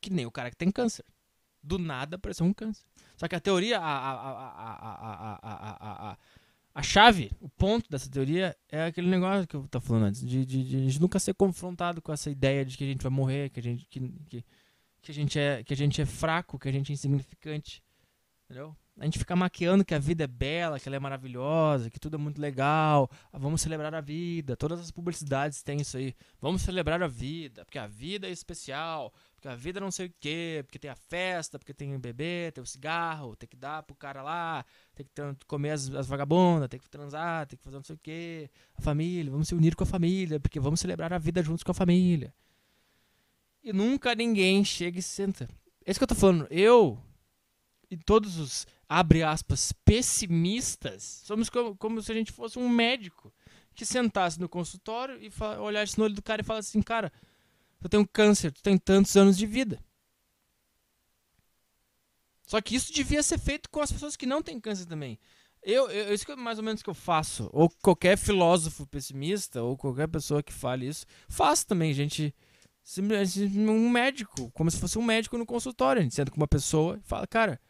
Que nem o cara que tem câncer. Do nada apareceu um câncer. Só que a teoria, a, a, a, a, a, a, a, a chave, o ponto dessa teoria é aquele negócio que eu tava falando antes, de, de, de, nunca ser confrontado com essa ideia de que a gente vai morrer, que a gente. Que, que, que a gente é, que a gente é fraco, que a gente é insignificante. Entendeu? A gente fica maquiando que a vida é bela, que ela é maravilhosa, que tudo é muito legal. Ah, vamos celebrar a vida. Todas as publicidades têm isso aí. Vamos celebrar a vida, porque a vida é especial, porque a vida não sei o quê, porque tem a festa, porque tem o bebê, tem o cigarro, tem que dar pro cara lá, tem que comer as, as vagabundas, tem que transar, tem que fazer não sei o quê. A família, vamos se unir com a família, porque vamos celebrar a vida juntos com a família. E nunca ninguém chega e senta. É isso que eu tô falando. Eu e todos os, abre aspas, pessimistas, somos como, como se a gente fosse um médico que sentasse no consultório e olhasse no olho do cara e falasse assim, cara, eu tenho câncer, tu tem tantos anos de vida. Só que isso devia ser feito com as pessoas que não têm câncer também. Eu, eu é isso é mais ou menos que eu faço. Ou qualquer filósofo pessimista, ou qualquer pessoa que fale isso, faz também, gente. É, um médico, como se fosse um médico no consultório. A gente senta com uma pessoa e fala, cara,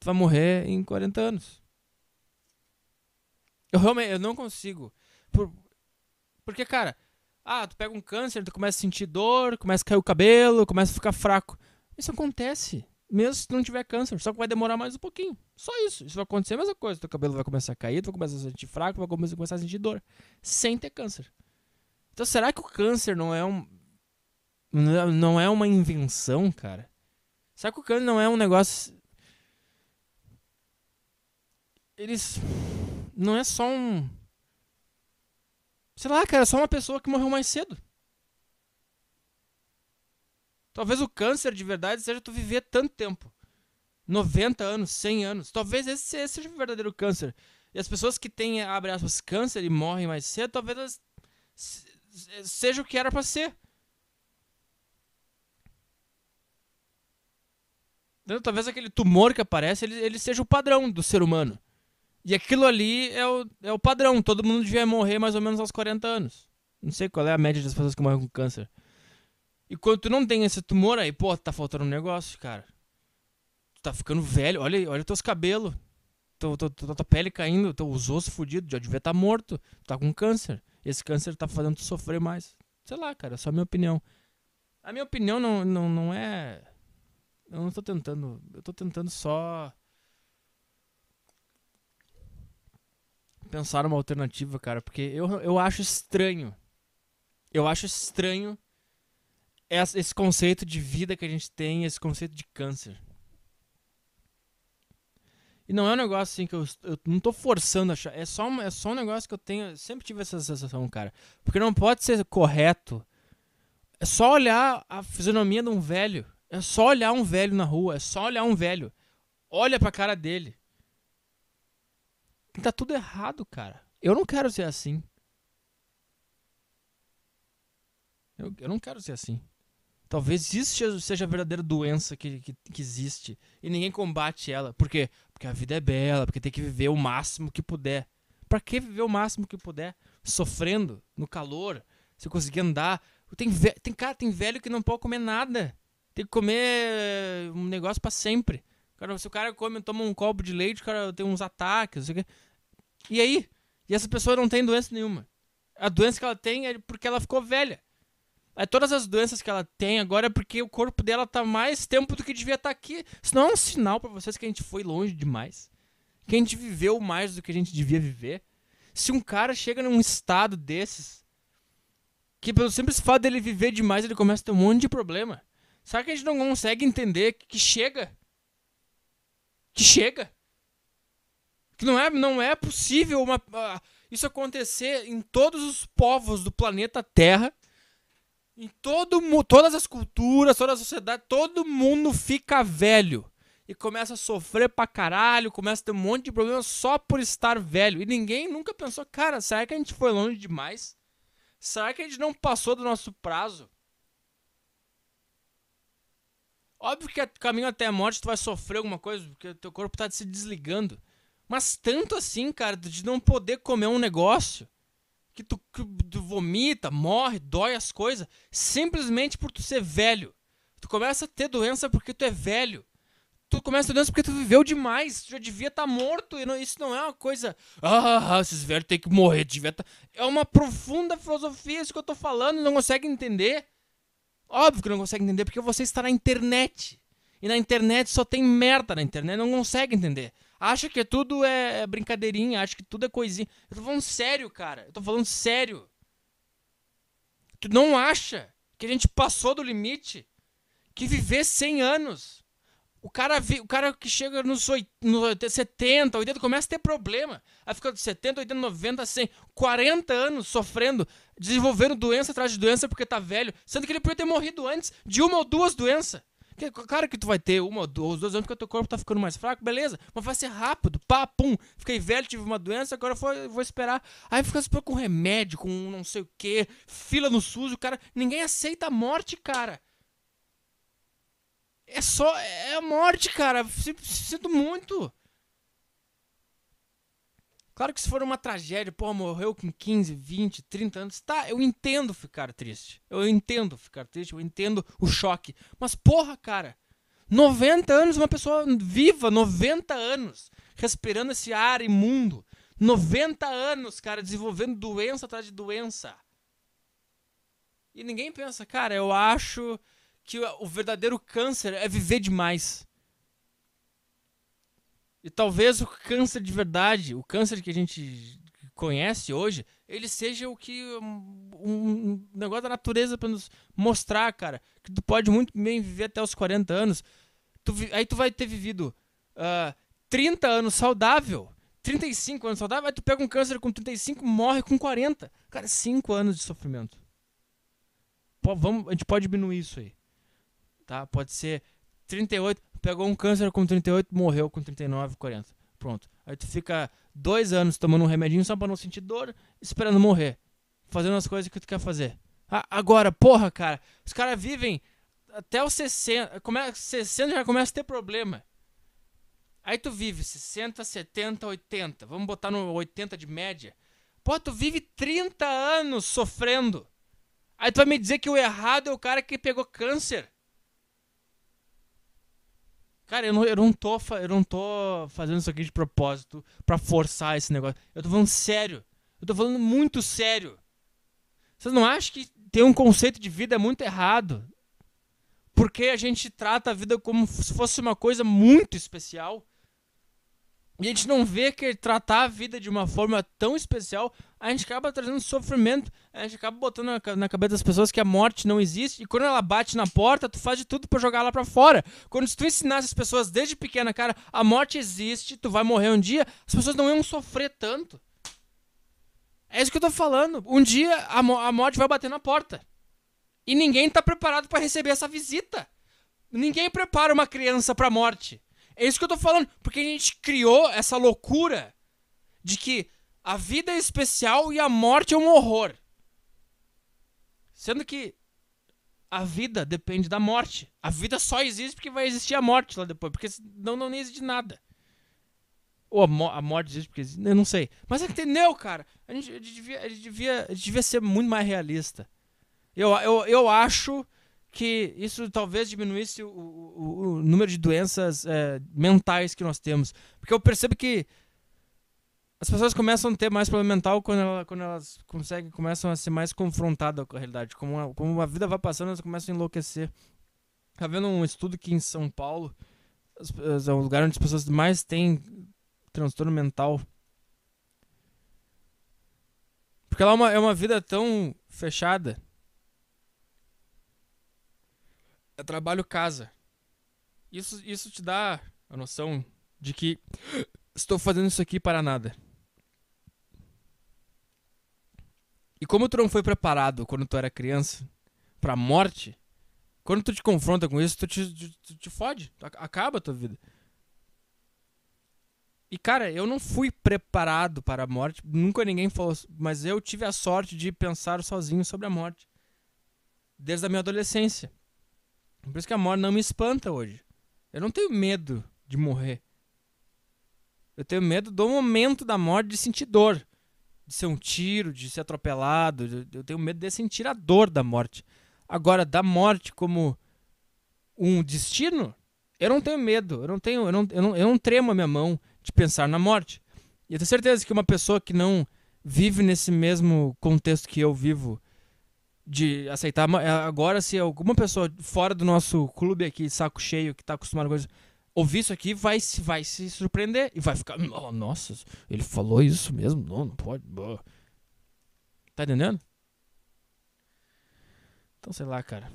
tu vai morrer em 40 anos. Eu realmente eu não consigo. Por, porque, cara, ah, tu pega um câncer, tu começa a sentir dor, começa a cair o cabelo, começa a ficar fraco. Isso acontece. Mesmo se tu não tiver câncer, só que vai demorar mais um pouquinho. Só isso. Isso vai acontecer a mesma coisa. Teu cabelo vai começar a cair, tu vai começar a sentir fraco, tu vai começar a sentir dor. Sem ter câncer. Então será que o câncer não é um. Não é uma invenção, cara. o Cano não é um negócio. Eles. Não é só um. Sei lá, cara, é só uma pessoa que morreu mais cedo. Talvez o câncer de verdade seja tu viver tanto tempo 90 anos, 100 anos. Talvez esse seja o verdadeiro câncer. E as pessoas que têm, abre aspas, câncer e morrem mais cedo, talvez elas. Seja o que era para ser Talvez aquele tumor que aparece, ele, ele seja o padrão do ser humano. E aquilo ali é o, é o padrão. Todo mundo devia morrer mais ou menos aos 40 anos. Não sei qual é a média das pessoas que morrem com câncer. E quando tu não tem esse tumor aí, pô, tá faltando um negócio, cara. Tu tá ficando velho. Olha, olha os teus cabelos. tô, tua, tua, tua pele caindo, os ossos fodidos. Já devia estar tá morto. Tu tá com câncer. Esse câncer tá fazendo tu sofrer mais. Sei lá, cara. É só a minha opinião. A minha opinião não, não, não é eu não tô tentando. Eu tô tentando só. Pensar uma alternativa, cara. Porque eu, eu acho estranho. Eu acho estranho esse conceito de vida que a gente tem, esse conceito de câncer. E não é um negócio assim que eu, eu não tô forçando a achar. É só, é só um negócio que eu tenho. Eu sempre tive essa sensação, cara. Porque não pode ser correto. É só olhar a fisionomia de um velho é só olhar um velho na rua, é só olhar um velho. Olha pra cara dele. Tá tudo errado, cara. Eu não quero ser assim. Eu, eu não quero ser assim. Talvez isso seja a verdadeira doença que, que, que, existe. E ninguém combate ela. Por quê? Porque a vida é bela, porque tem que viver o máximo que puder. Pra que viver o máximo que puder? Sofrendo, no calor, se conseguir andar. Tem, tem, cara, tem velho que não pode comer nada tem que comer eh, um negócio para sempre. Cara, se o cara come, toma um copo de leite, o cara tem uns ataques, não sei o quê. E aí? E essa pessoa não tem doença nenhuma. A doença que ela tem é porque ela ficou velha. é todas as doenças que ela tem agora é porque o corpo dela tá mais tempo do que devia estar tá aqui. Isso não é um sinal para vocês que a gente foi longe demais. Que a gente viveu mais do que a gente devia viver. Se um cara chega num estado desses, que pelo simples fato dele viver demais, ele começa a ter um monte de problema. Será que a gente não consegue entender que chega? Que chega? Que não é, não é possível uma, uh, isso acontecer em todos os povos do planeta Terra. Em todo todas as culturas, toda a sociedade, todo mundo fica velho. E começa a sofrer pra caralho, começa a ter um monte de problemas só por estar velho. E ninguém nunca pensou, cara, será que a gente foi longe demais? Será que a gente não passou do nosso prazo? Óbvio que caminho até a morte tu vai sofrer alguma coisa, porque teu corpo tá se desligando. Mas tanto assim, cara, de não poder comer um negócio que tu, que tu vomita, morre, dói as coisas, simplesmente por tu ser velho. Tu começa a ter doença porque tu é velho. Tu começa a ter doença porque tu viveu demais. Tu já devia estar tá morto. E não, isso não é uma coisa. Ah, ah, esses velhos têm que morrer. Devia tá... É uma profunda filosofia isso que eu tô falando, não consegue entender. Óbvio que não consegue entender porque você está na internet. E na internet só tem merda na internet, não consegue entender. Acha que tudo é brincadeirinha, acha que tudo é coisinha. Eu tô falando sério, cara. Eu tô falando sério. Tu não acha que a gente passou do limite? Que viver 100 anos o cara, o cara que chega nos 80, 70, 80, começa a ter problema. Aí fica 70, 80, 90, 100. 40 anos sofrendo, desenvolvendo doença atrás de doença porque tá velho. Sendo que ele podia ter morrido antes de uma ou duas doenças. Claro que tu vai ter uma ou duas, duas anos porque teu corpo tá ficando mais fraco, beleza. Mas vai ser rápido, pá, pum. Fiquei velho, tive uma doença, agora vou, vou esperar. Aí fica com remédio, com não sei o quê fila no sujo cara. Ninguém aceita a morte, cara. É só. É a morte, cara. Sinto muito. Claro que se for uma tragédia, pô, morreu com 15, 20, 30 anos, tá, eu entendo ficar triste. Eu entendo ficar triste, eu entendo o choque. Mas porra, cara, 90 anos, uma pessoa viva, 90 anos, respirando esse ar imundo. 90 anos, cara, desenvolvendo doença atrás de doença. E ninguém pensa, cara, eu acho que o verdadeiro câncer é viver demais. E talvez o câncer de verdade, o câncer que a gente conhece hoje, ele seja o que um, um negócio da natureza para nos mostrar, cara, que tu pode muito bem viver até os 40 anos. Tu, aí tu vai ter vivido uh, ah, 30 anos saudável, 35 anos saudável, aí tu pega um câncer com 35, morre com 40. Cara, 5 anos de sofrimento. Pô, vamos, a gente pode diminuir isso aí tá? Pode ser 38, pegou um câncer com 38, morreu com 39, 40. Pronto. Aí tu fica dois anos tomando um remedinho só pra não sentir dor, esperando morrer. Fazendo as coisas que tu quer fazer. Ah, agora, porra, cara, os caras vivem até os 60. Come, 60 já começa a ter problema. Aí tu vive 60, 70, 80. Vamos botar no 80 de média. Pô, tu vive 30 anos sofrendo. Aí tu vai me dizer que o errado é o cara que pegou câncer. Cara, eu não, eu, não tô, eu não tô fazendo isso aqui de propósito para forçar esse negócio. Eu tô falando sério. Eu tô falando muito sério. Vocês não acham que ter um conceito de vida é muito errado? Porque a gente trata a vida como se fosse uma coisa muito especial e a gente não vê que tratar a vida de uma forma tão especial, a gente acaba trazendo sofrimento, a gente acaba botando na cabeça das pessoas que a morte não existe, e quando ela bate na porta, tu faz de tudo para jogar ela para fora. Quando tu ensinar as pessoas desde pequena, cara, a morte existe, tu vai morrer um dia, as pessoas não iam sofrer tanto. É isso que eu tô falando. Um dia a, a morte vai bater na porta. E ninguém tá preparado para receber essa visita. Ninguém prepara uma criança pra morte. É isso que eu tô falando, porque a gente criou essa loucura de que a vida é especial e a morte é um horror. Sendo que a vida depende da morte. A vida só existe porque vai existir a morte lá depois, porque senão não nem existe nada. Ou a, mo a morte existe porque existe, eu não sei. Mas entendeu, cara? A gente, a gente devia, a gente devia, a gente devia ser muito mais realista. Eu, eu, eu acho que isso talvez diminuísse o, o, o número de doenças é, mentais que nós temos. Porque eu percebo que as pessoas começam a ter mais problema mental quando, ela, quando elas conseguem, começam a ser mais confrontadas com a realidade. Como a, como a vida vai passando, elas começam a enlouquecer. Tá vendo um estudo que em São Paulo é o lugar onde as pessoas mais têm transtorno mental. Porque lá é uma, é uma vida tão fechada é trabalho casa. Isso, isso te dá a noção de que estou fazendo isso aqui para nada. E como tu não foi preparado quando tu era criança a morte, quando tu te confronta com isso, tu te, tu, te fode, tu acaba a tua vida. E cara, eu não fui preparado para a morte, nunca ninguém falou, mas eu tive a sorte de pensar sozinho sobre a morte desde a minha adolescência. Por isso que a morte não me espanta hoje. Eu não tenho medo de morrer. Eu tenho medo do momento da morte de sentir dor. De ser um tiro, de ser atropelado. Eu tenho medo de sentir a dor da morte. Agora, da morte como um destino, eu não tenho medo. Eu não tenho, eu não, eu não, eu não tremo a minha mão de pensar na morte. E eu tenho certeza que uma pessoa que não vive nesse mesmo contexto que eu vivo de aceitar. É, agora, se alguma pessoa fora do nosso clube aqui, saco cheio, que tá acostumado com isso, ouvir isso aqui, vai, vai se surpreender e vai ficar. Oh, nossa, ele falou isso mesmo? Não, não pode. Tá entendendo? Então, sei lá, cara.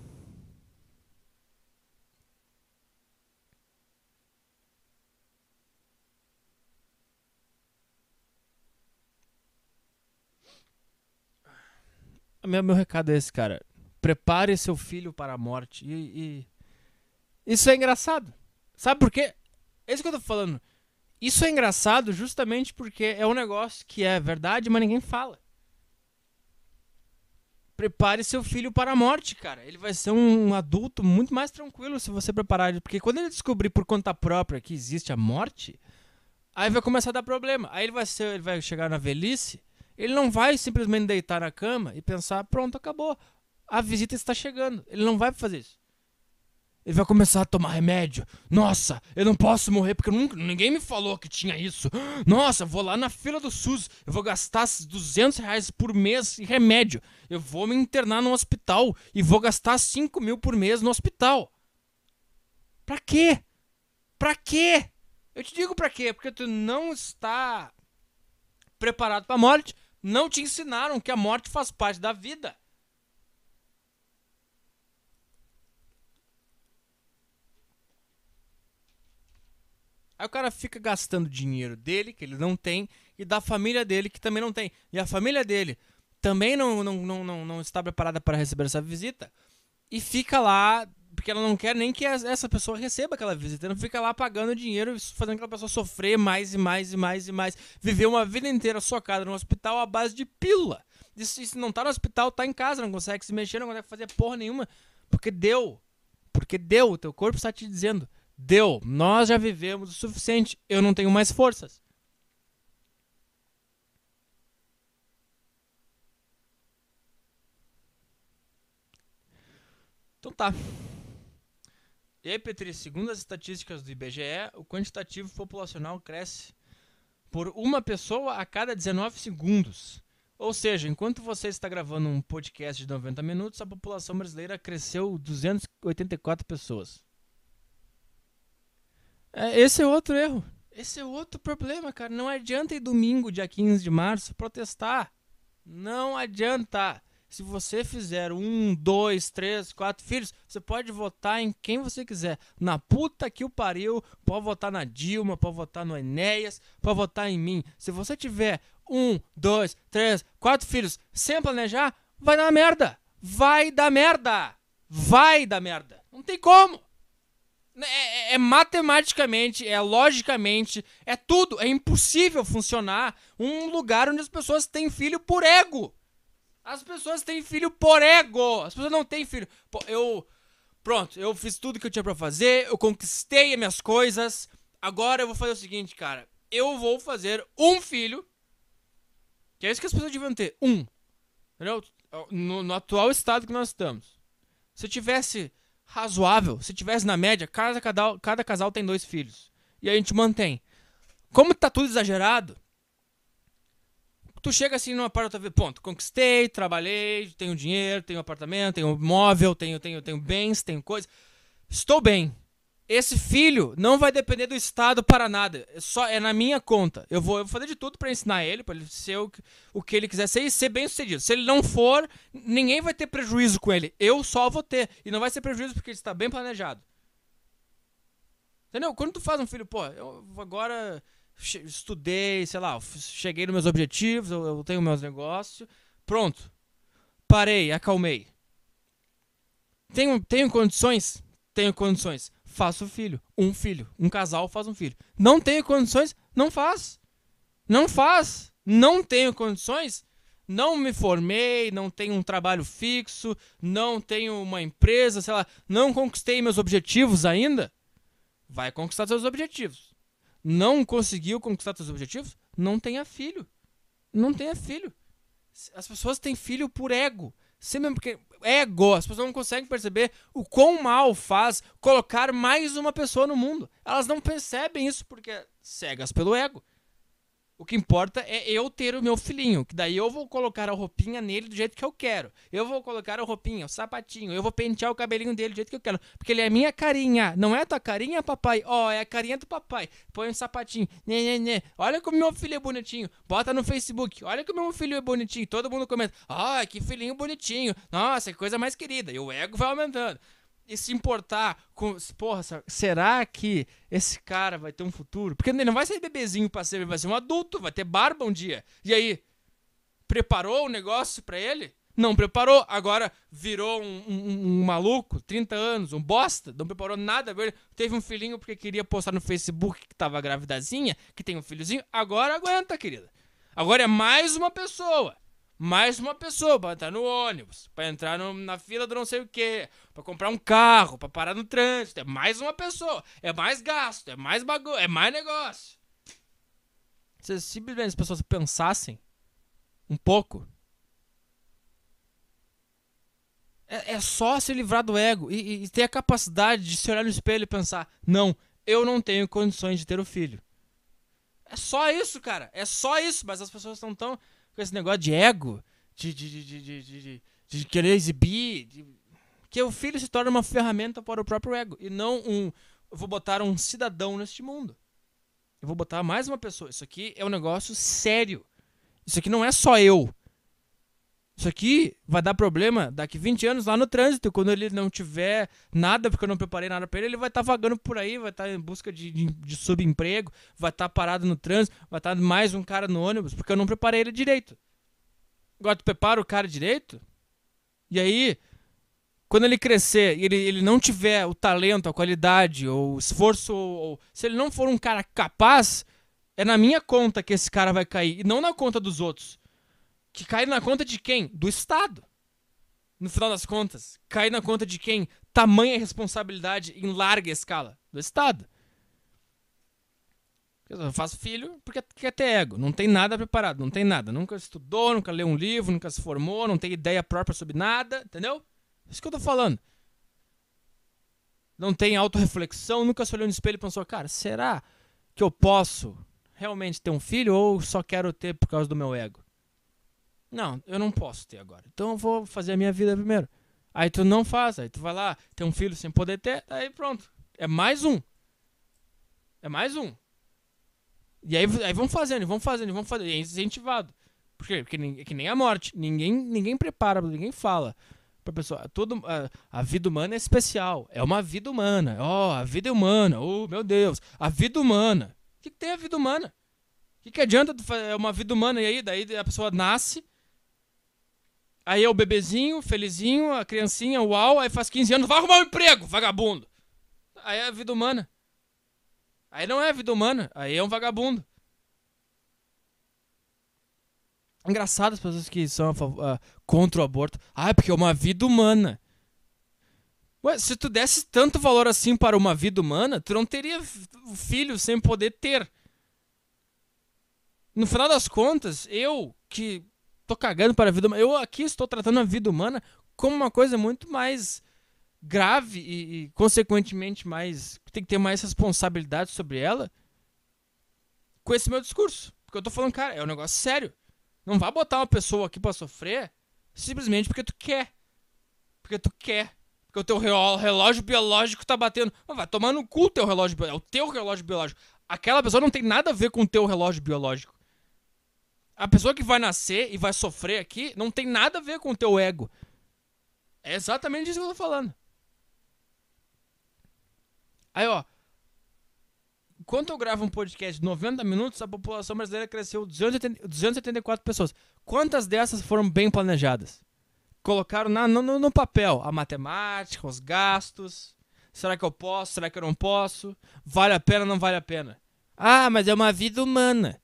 meu, meu recado é esse, cara. Prepare seu filho para a morte. E, e... Isso é engraçado. Sabe por quê? É isso que eu tô falando. Isso é engraçado justamente porque é um negócio que é verdade, mas ninguém fala. Prepare seu filho para a morte, cara. Ele vai ser um adulto muito mais tranquilo se você preparar ele. Porque quando ele descobrir por conta própria que existe a morte, aí vai começar a dar problema. Aí ele vai, ser, ele vai chegar na velhice ele não vai simplesmente deitar na cama e pensar, pronto, acabou. A visita está chegando. Ele não vai fazer isso. Ele vai começar a tomar remédio. Nossa, eu não posso morrer porque nunca, ninguém me falou que tinha isso. Nossa, vou lá na fila do SUS. Eu vou gastar 200 reais por mês em remédio. Eu vou me internar no hospital e vou gastar 5 mil por mês no hospital. Pra quê? Pra quê? Eu te digo pra quê? Porque tu não está preparado pra morte não te ensinaram que a morte faz parte da vida. Aí o cara fica gastando dinheiro dele, que ele não tem, e da família dele, que também não tem. E a família dele também não, não, não, não, não está preparada para receber essa visita. E fica lá porque ela não quer nem que essa pessoa receba aquela visita. Ela fica lá pagando dinheiro, fazendo aquela pessoa sofrer mais e mais e mais e mais. Viver uma vida inteira socada no hospital à base de pílula. E se não tá no hospital, tá em casa, não consegue se mexer, não consegue fazer porra nenhuma. Porque deu. Porque deu. O teu corpo está te dizendo. Deu. Nós já vivemos o suficiente. Eu não tenho mais forças. Então tá. E aí, Petri, segundo as estatísticas do IBGE, o quantitativo populacional cresce por uma pessoa a cada 19 segundos. Ou seja, enquanto você está gravando um podcast de 90 minutos, a população brasileira cresceu 284 pessoas. É, esse é outro erro. Esse é outro problema, cara. Não adianta ir domingo, dia 15 de março, protestar. Não adianta se você fizer um, dois, três, quatro filhos, você pode votar em quem você quiser. Na puta que o pariu, pode votar na Dilma, pode votar no Enéas, pode votar em mim. Se você tiver um, dois, três, quatro filhos sem planejar, vai dar merda. Vai dar merda. Vai dar merda. Não tem como. É, é, é, matematicamente, é logicamente, é tudo. É impossível funcionar um lugar onde as pessoas têm filho por ego. As pessoas têm filho por ego. As pessoas não têm filho. Eu. Pronto, eu fiz tudo que eu tinha para fazer, eu conquistei as minhas coisas. Agora eu vou fazer o seguinte, cara. Eu vou fazer um filho. Que é isso que as pessoas deviam ter. Um. Entendeu? No, no atual estado que nós estamos. Se tivesse razoável, se tivesse na média, cada, cada, cada casal tem dois filhos. E a gente mantém. Como tá tudo exagerado, Tu chega assim numa parte da ponto, conquistei, trabalhei, tenho dinheiro, tenho apartamento, tenho móvel, tenho, tenho, tenho bens, tenho coisas. Estou bem. Esse filho não vai depender do Estado para nada. É só é na minha conta. Eu vou, eu vou fazer de tudo para ensinar ele, para ele ser o, o que ele quiser ser e ser bem sucedido. Se ele não for, ninguém vai ter prejuízo com ele. Eu só vou ter. E não vai ser prejuízo porque ele está bem planejado. Entendeu? Quando tu faz um filho, pô, eu agora estudei, sei lá, cheguei nos meus objetivos, eu, eu tenho meus negócios, pronto. Parei, acalmei. Tenho, tenho condições? Tenho condições. Faço filho. Um filho. Um casal faz um filho. Não tenho condições? Não faz. Não faz. Não tenho condições? Não me formei, não tenho um trabalho fixo, não tenho uma empresa, sei lá, não conquistei meus objetivos ainda. Vai conquistar seus objetivos não conseguiu conquistar seus objetivos, não tenha filho. Não tenha filho. As pessoas têm filho por ego. Sempre porque ego, as pessoas não conseguem perceber o quão mal faz colocar mais uma pessoa no mundo. Elas não percebem isso porque cegas pelo ego. O que importa é eu ter o meu filhinho, que daí eu vou colocar a roupinha nele do jeito que eu quero. Eu vou colocar a roupinha, o sapatinho, eu vou pentear o cabelinho dele do jeito que eu quero. Porque ele é minha carinha, não é a tua carinha, papai? Ó, oh, é a carinha do papai. Põe um sapatinho, né, né, né. Olha como meu filho é bonitinho. Bota no Facebook, olha como meu filho é bonitinho. Todo mundo comenta, ah, que filhinho bonitinho. Nossa, que coisa mais querida. E o ego vai aumentando e se importar com. Porra, será que esse cara vai ter um futuro? Porque ele não vai ser bebezinho pra ser, ele vai ser um adulto, vai ter barba um dia. E aí? Preparou o negócio para ele? Não preparou, agora virou um, um, um, maluco, 30 anos, um bosta, não preparou nada. Teve um filhinho porque queria postar no Facebook que tava gravidazinha, que tem um filhozinho. Agora aguenta, querida. Agora é mais uma pessoa mais uma pessoa para entrar no ônibus, para entrar no, na fila do não sei o que, para comprar um carro, para parar no trânsito, é mais uma pessoa, é mais gasto, é mais bagulho, é mais negócio. Se simplesmente as pessoas pensassem um pouco, é, é só se livrar do ego e, e ter a capacidade de se olhar no espelho e pensar: não, eu não tenho condições de ter o um filho. É só isso, cara. É só isso. Mas as pessoas estão tão com esse negócio de ego, de, de, de, de, querer exibir. que o filho se torna uma ferramenta para o próprio ego. E não um. vou botar um cidadão neste mundo. Eu vou botar mais uma pessoa. Isso aqui é um negócio sério. Isso aqui não é só eu. Isso aqui vai dar problema daqui 20 anos lá no trânsito. Quando ele não tiver nada, porque eu não preparei nada para ele, ele vai estar tá vagando por aí, vai estar tá em busca de, de, de subemprego, vai estar tá parado no trânsito, vai estar tá mais um cara no ônibus, porque eu não preparei ele direito. Agora tu prepara o cara direito? E aí, quando ele crescer e ele, ele não tiver o talento, a qualidade, ou o esforço, ou, ou, se ele não for um cara capaz, é na minha conta que esse cara vai cair, e não na conta dos outros. Que cai na conta de quem? Do Estado. No final das contas, cai na conta de quem? Tamanha responsabilidade em larga escala. Do Estado. Eu faço filho porque quer ter ego. Não tem nada preparado, não tem nada. Nunca estudou, nunca leu um livro, nunca se formou, não tem ideia própria sobre nada, entendeu? É isso que eu tô falando. Não tem autorreflexão, nunca se olhou no espelho e pensou, cara, será que eu posso realmente ter um filho ou só quero ter por causa do meu ego? Não, eu não posso ter agora. Então eu vou fazer a minha vida primeiro. Aí tu não faz, aí tu vai lá, tem um filho sem poder ter, aí pronto. É mais um. É mais um. E aí, aí vão fazendo, vão fazendo, vão fazendo. E é incentivado. Por quê? Porque é que nem a morte. Ninguém, ninguém prepara, ninguém fala pra pessoa. Tudo a, a, vida humana é especial. É uma vida humana. Ó, oh, a vida é humana. Oh, meu Deus. A vida humana. O que, que tem a vida humana? O que, que adianta? É uma vida humana e aí, daí a pessoa nasce Aí é o bebezinho, felizinho, a criancinha, uau, aí faz 15 anos, vai arrumar um emprego, vagabundo. Aí é a vida humana. Aí não é a vida humana, aí é um vagabundo. Engraçado as pessoas que são a favor, uh, contra o aborto. Ah, é porque é uma vida humana. Ué, se tu desse tanto valor assim para uma vida humana, tu não teria filho sem poder ter. No final das contas, eu que tô cagando para a vida humana. Eu aqui estou tratando a vida humana como uma coisa muito mais grave e, e consequentemente, mais tem que ter mais responsabilidade sobre ela com esse meu discurso. Porque eu tô falando, cara, é um negócio sério. Não vá botar uma pessoa aqui para sofrer simplesmente porque tu quer. Porque tu quer. Porque o teu relógio biológico tá batendo. Mas vai tomar no cu o teu relógio biológico. É o teu relógio biológico. Aquela pessoa não tem nada a ver com o teu relógio biológico. A pessoa que vai nascer e vai sofrer aqui não tem nada a ver com o teu ego. É exatamente isso que eu tô falando. Aí, ó. Enquanto eu gravo um podcast de 90 minutos, a população brasileira cresceu 274 pessoas. Quantas dessas foram bem planejadas? Colocaram na, no, no papel a matemática, os gastos. Será que eu posso? Será que eu não posso? Vale a pena não vale a pena? Ah, mas é uma vida humana.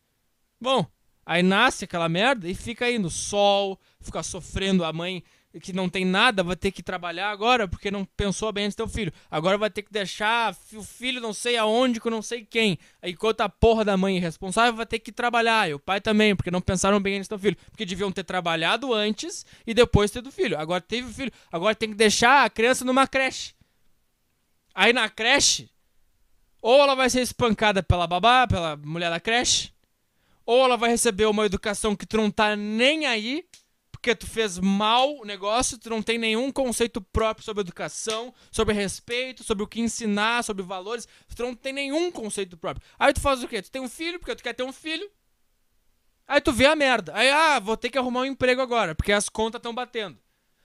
Bom, Aí nasce aquela merda e fica aí no sol, fica sofrendo a mãe que não tem nada, vai ter que trabalhar agora porque não pensou bem antes do filho. Agora vai ter que deixar o filho não sei aonde com não sei quem. Aí enquanto a porra da mãe responsável vai ter que trabalhar. E o pai também, porque não pensaram bem antes do filho. Porque deviam ter trabalhado antes e depois ter do filho. Agora teve o filho. Agora tem que deixar a criança numa creche. Aí na creche, ou ela vai ser espancada pela babá, pela mulher da creche, ou ela vai receber uma educação que tu não tá nem aí, porque tu fez mal o negócio, tu não tem nenhum conceito próprio sobre educação, sobre respeito, sobre o que ensinar, sobre valores, tu não tem nenhum conceito próprio. Aí tu faz o quê? Tu tem um filho, porque tu quer ter um filho. Aí tu vê a merda. Aí, ah, vou ter que arrumar um emprego agora, porque as contas estão batendo.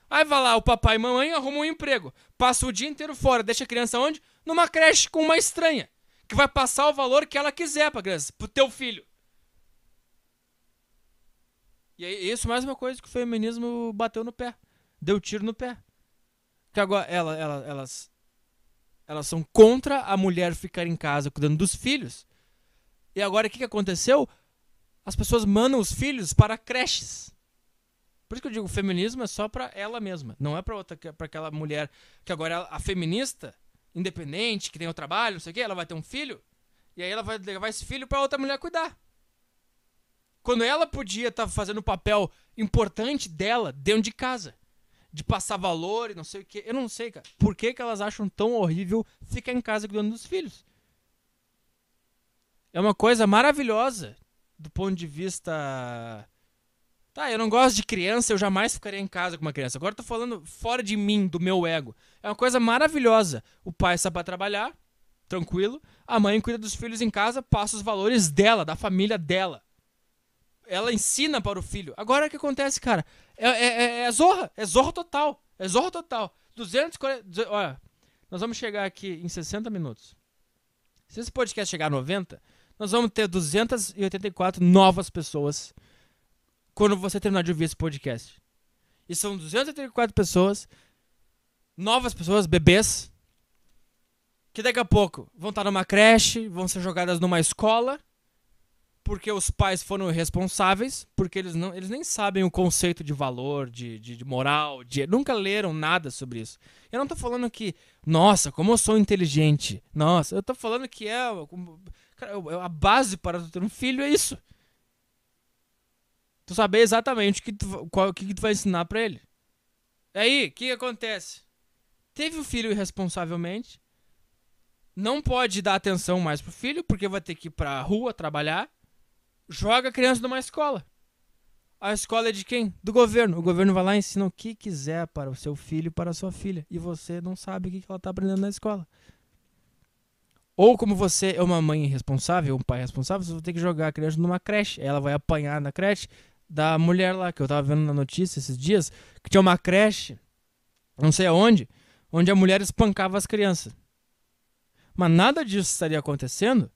Aí vai lá o papai e mamãe arrumam um emprego. Passa o dia inteiro fora, deixa a criança onde? Numa creche com uma estranha, que vai passar o valor que ela quiser pra criança, pro teu filho. E aí, isso mais uma coisa que o feminismo bateu no pé. Deu tiro no pé. Que agora ela, ela, elas, elas são contra a mulher ficar em casa cuidando dos filhos. E agora o que, que aconteceu? As pessoas mandam os filhos para creches. Por isso que eu digo, o feminismo é só para ela mesma, não é para outra, para aquela mulher que agora a feminista, independente, que tem o trabalho, não sei o quê, ela vai ter um filho e aí ela vai levar esse filho para outra mulher cuidar. Quando ela podia estar tá fazendo o papel importante dela dentro de casa. De passar valor e não sei o que. Eu não sei, cara. Por que, que elas acham tão horrível ficar em casa cuidando dos filhos? É uma coisa maravilhosa do ponto de vista. Tá, eu não gosto de criança, eu jamais ficaria em casa com uma criança. Agora eu tô falando fora de mim, do meu ego. É uma coisa maravilhosa. O pai sai pra trabalhar, tranquilo. A mãe cuida dos filhos em casa, passa os valores dela, da família dela ela ensina para o filho. Agora o que acontece, cara? É, é, é, é zorra, é zorra total. É zorra total. 240. Olha, nós vamos chegar aqui em 60 minutos. Se esse podcast chegar a 90, nós vamos ter 284 novas pessoas quando você terminar de ouvir esse podcast. E são 284 pessoas, novas pessoas, bebês, que daqui a pouco vão estar numa creche, vão ser jogadas numa escola porque os pais foram irresponsáveis, porque eles, não, eles nem sabem o conceito de valor, de, de, de moral, de, nunca leram nada sobre isso. Eu não estou falando que, nossa, como eu sou inteligente. Nossa, eu estou falando que é. a base para ter um filho é isso. Tu saber exatamente o que tu, qual, o que tu vai ensinar para ele. Aí, o que acontece? Teve o filho irresponsavelmente. Não pode dar atenção mais pro filho, porque vai ter que ir pra rua trabalhar joga a criança numa escola. A escola é de quem? Do governo. O governo vai lá e ensina o que quiser para o seu filho e para a sua filha. E você não sabe o que ela está aprendendo na escola. Ou como você é uma mãe responsável, um pai responsável, você vai ter que jogar a criança numa creche. Ela vai apanhar na creche da mulher lá, que eu estava vendo na notícia esses dias, que tinha uma creche, não sei aonde, onde a mulher espancava as crianças. Mas nada disso estaria acontecendo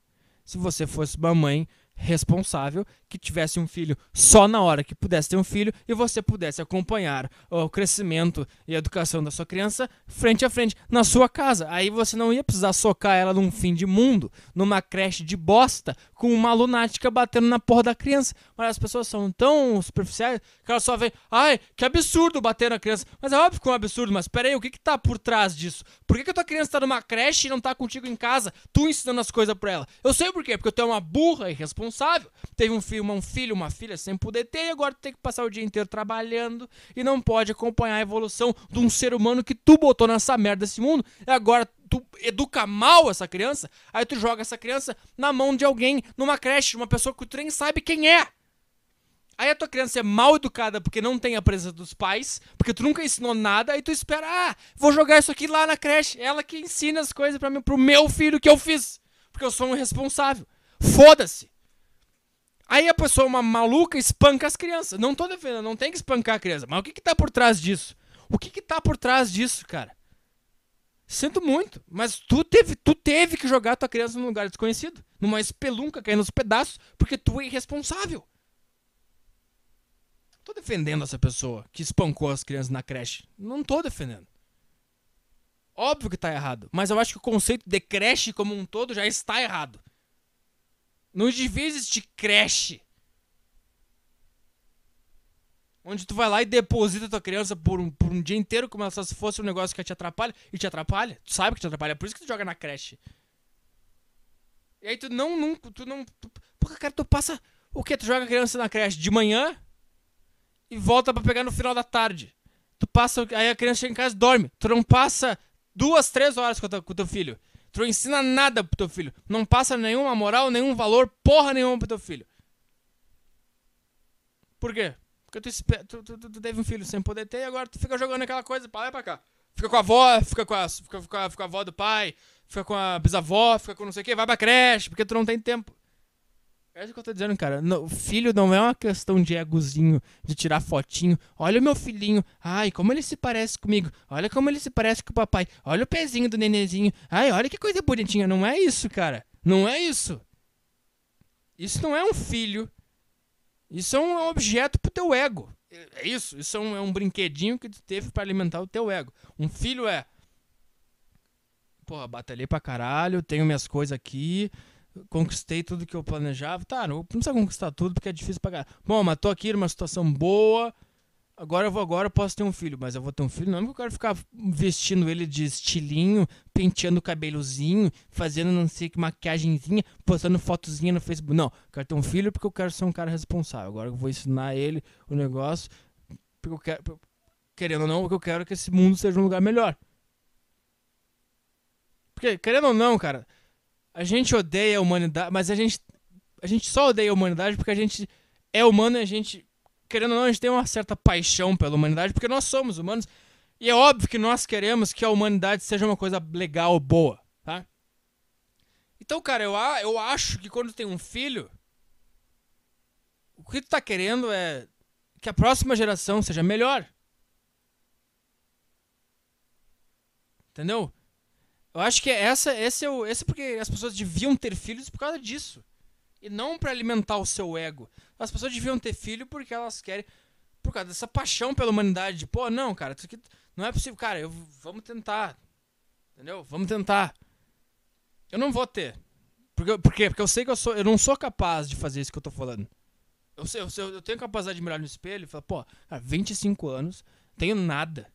se você fosse uma mãe responsável que tivesse um filho só na hora que pudesse ter um filho e você pudesse acompanhar o crescimento e a educação da sua criança frente a frente na sua casa. Aí você não ia precisar socar ela num fim de mundo, numa creche de bosta, com uma lunática batendo na porra da criança. Mas as pessoas são tão superficiais que elas só veem, ai, que absurdo bater na criança. Mas é óbvio que é um absurdo, mas peraí, o que que tá por trás disso? Por que que a tua criança tá numa creche e não tá contigo em casa, tu ensinando as coisas pra ela? Eu sei por quê, porque tu é uma burra irresponsável responsável. teve um filho, um filho, uma filha sem poder ter e agora tem que passar o dia inteiro trabalhando e não pode acompanhar a evolução de um ser humano que tu botou nessa merda desse mundo e agora tu educa mal essa criança, aí tu joga essa criança na mão de alguém, numa creche, uma pessoa que tu nem sabe quem é. Aí a tua criança é mal educada porque não tem a presença dos pais, porque tu nunca ensinou nada, aí tu espera, ah, vou jogar isso aqui lá na creche. Ela que ensina as coisas para mim, pro meu filho que eu fiz. Porque eu sou um responsável. Foda-se. Aí a pessoa, uma maluca, espanca as crianças. Não tô defendendo, não tem que espancar a criança. Mas o que que tá por trás disso? O que que tá por trás disso, cara? Sinto muito, mas tu teve, tu teve que jogar tua criança num lugar desconhecido, numa espelunca caindo nos pedaços, porque tu é irresponsável. Tô defendendo essa pessoa que espancou as crianças na creche. Não tô defendendo. Óbvio que tá errado, mas eu acho que o conceito de creche como um todo já está errado. Não devia existir creche. Onde tu vai lá e deposita tua criança por um, por um dia inteiro, como se fosse um negócio que te atrapalha. E te atrapalha. Tu sabe que te atrapalha. É por isso que tu joga na creche. E aí tu não, nunca, tu não. Tu, porra, cara, tu passa. O que? Tu joga a criança na creche de manhã e volta para pegar no final da tarde. Tu passa. Aí a criança chega em casa e dorme. Tu não passa duas, três horas com, a, com o teu filho. Tu não ensina nada pro teu filho. Não passa nenhuma moral, nenhum valor, porra nenhuma pro teu filho. Por quê? Porque tu, tu, tu, tu teve um filho sem poder ter e agora tu fica jogando aquela coisa pra lá e pra cá. Fica com a avó, fica com a, fica, fica, fica a avó do pai, fica com a bisavó, fica com não sei o quê, vai pra creche, porque tu não tem tempo. É isso que eu tô dizendo, cara. No, filho não é uma questão de egozinho, de tirar fotinho. Olha o meu filhinho. Ai, como ele se parece comigo. Olha como ele se parece com o papai. Olha o pezinho do nenenzinho. Ai, olha que coisa bonitinha. Não é isso, cara. Não é isso. Isso não é um filho. Isso é um objeto pro teu ego. É isso. Isso é um, é um brinquedinho que tu teve para alimentar o teu ego. Um filho é. Porra, batalhei pra caralho, tenho minhas coisas aqui conquistei tudo que eu planejava. Tá, não precisa conquistar tudo porque é difícil pagar. Bom, mas tô aqui numa situação boa. Agora eu vou agora, eu posso ter um filho, mas eu vou ter um filho, não é porque eu quero ficar vestindo ele de estilinho, penteando o cabelozinho, fazendo não sei que maquiagemzinha, postando fotozinha no Facebook. Não, eu quero ter um filho porque eu quero ser um cara responsável. Agora eu vou ensinar ele o negócio, porque eu quero, querendo ou não, o que eu quero é que esse mundo seja um lugar melhor. Porque, querendo ou não, cara, a gente odeia a humanidade, mas a gente, a gente só odeia a humanidade porque a gente é humano e a gente, querendo ou não, a gente tem uma certa paixão pela humanidade porque nós somos humanos. E é óbvio que nós queremos que a humanidade seja uma coisa legal, boa, tá? Então, cara, eu, eu acho que quando tem um filho, o que tu tá querendo é que a próxima geração seja melhor. Entendeu? Eu acho que essa, esse é o, esse é porque as pessoas deviam ter filhos por causa disso. E não para alimentar o seu ego. As pessoas deviam ter filho porque elas querem. Por causa dessa paixão pela humanidade. Pô, não, cara, isso aqui não é possível. Cara, eu, vamos tentar. Entendeu? Vamos tentar. Eu não vou ter. Porque, por quê? Porque eu sei que eu, sou, eu não sou capaz de fazer isso que eu tô falando. Eu, sei, eu, sei, eu tenho capacidade de mirar no espelho e falar, pô, cara, 25 anos, tenho nada.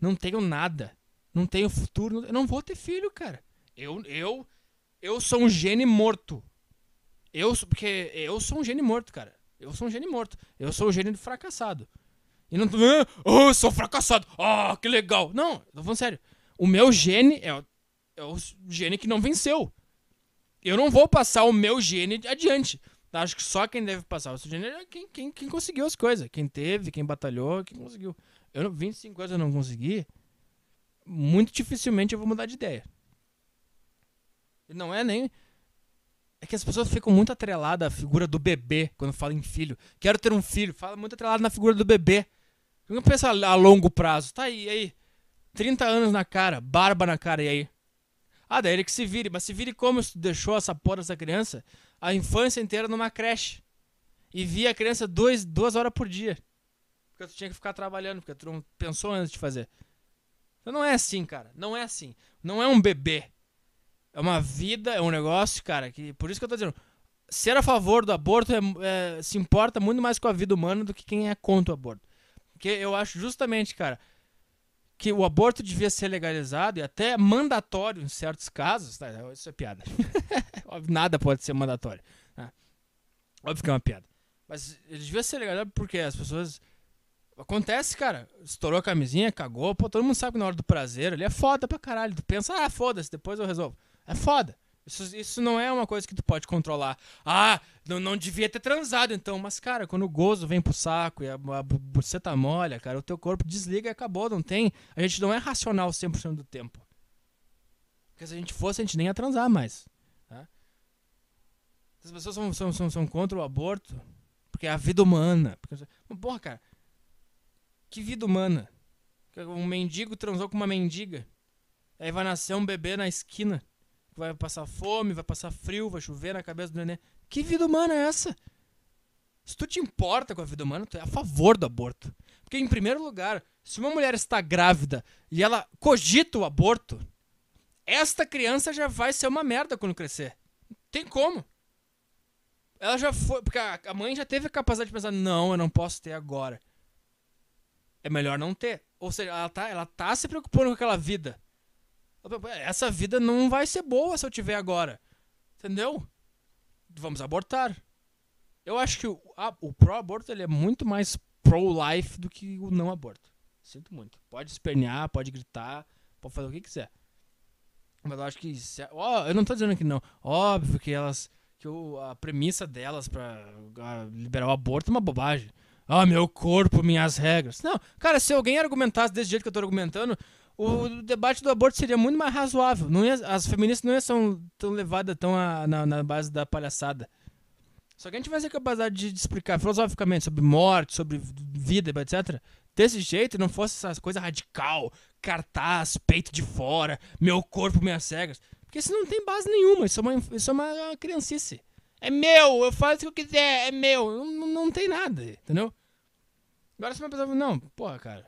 Não tenho nada não tenho futuro, eu não vou ter filho, cara. Eu, eu, eu sou um gene morto. Eu, porque eu sou um gene morto, cara. Eu sou um gene morto. Eu sou o gene do fracassado. E não tô. Ah, oh, eu sou fracassado. Ah, oh, que legal. Não, tô falando sério. O meu gene é o, é o gene que não venceu. Eu não vou passar o meu gene adiante. Tá? Acho que só quem deve passar o seu gene é quem, quem, quem conseguiu as coisas. Quem teve, quem batalhou, quem conseguiu. Eu, 25 anos eu não consegui muito dificilmente eu vou mudar de ideia. não é nem. É que as pessoas ficam muito atreladas à figura do bebê quando falam em filho. Quero ter um filho. Fala muito atrelado na figura do bebê. Não pensa a longo prazo. Tá aí, aí. 30 anos na cara, barba na cara, e aí? Ah, daí ele que se vire. Mas se vire como se deixou essa porra dessa criança a infância inteira numa creche. E via a criança dois, duas horas por dia. Porque tu tinha que ficar trabalhando, porque tu não pensou antes de fazer. Então não é assim, cara. Não é assim. Não é um bebê. É uma vida, é um negócio, cara. Que, por isso que eu tô dizendo. Ser a favor do aborto é, é, se importa muito mais com a vida humana do que quem é contra o aborto. Porque eu acho justamente, cara, que o aborto devia ser legalizado e até mandatório em certos casos. Tá, isso é piada. <laughs> Nada pode ser mandatório. Tá? Óbvio que é uma piada. Mas ele devia ser legalizado porque as pessoas Acontece, cara. Estourou a camisinha, cagou. Pô, todo mundo sabe que na hora do prazer ali é foda pra caralho. Tu pensa, ah, foda-se, depois eu resolvo. É foda. Isso, isso não é uma coisa que tu pode controlar. Ah, não, não devia ter transado então. Mas, cara, quando o gozo vem pro saco e a, a buceta molha, cara, o teu corpo desliga e acabou, não tem. A gente não é racional 100% do tempo. Porque se a gente fosse, a gente nem ia transar mais. Tá? As pessoas são, são, são, são contra o aborto porque é a vida humana. Porque... Porra, cara, que vida humana. Um mendigo transou com uma mendiga. Aí vai nascer um bebê na esquina. Vai passar fome, vai passar frio, vai chover na cabeça do neném. Que vida humana é essa? Se tu te importa com a vida humana, tu é a favor do aborto. Porque, em primeiro lugar, se uma mulher está grávida e ela cogita o aborto, esta criança já vai ser uma merda quando crescer. Não tem como. Ela já foi. Porque a mãe já teve a capacidade de pensar: não, eu não posso ter agora é melhor não ter. Ou seja, ela tá, ela tá se preocupando com aquela vida. Essa vida não vai ser boa se eu tiver agora. Entendeu? Vamos abortar. Eu acho que o, a, o pró-aborto ele é muito mais pro-life do que o não-aborto. Sinto muito. Pode espernear, pode gritar, pode fazer o que quiser. Mas eu acho que. Ó, eu não tô dizendo que não. Óbvio que elas. Que o, a premissa delas para ah, liberar o aborto é uma bobagem. Ah, meu corpo, minhas regras. Não, cara, se alguém argumentasse desse jeito que eu tô argumentando, o debate do aborto seria muito mais razoável. Não ia, as feministas não são tão levadas tão a, na, na, base da palhaçada. Só que a gente vai ser capacidade de, de explicar filosoficamente sobre morte, sobre vida, etc. Desse jeito, não fosse essa coisa radical, cartaz, peito de fora, meu corpo, minhas regras. Porque isso não tem base nenhuma, isso é uma, isso é uma, uma criancice. É meu, eu faço o que eu quiser, é meu. Não, não tem nada, entendeu? Agora se uma pessoa não, porra, cara.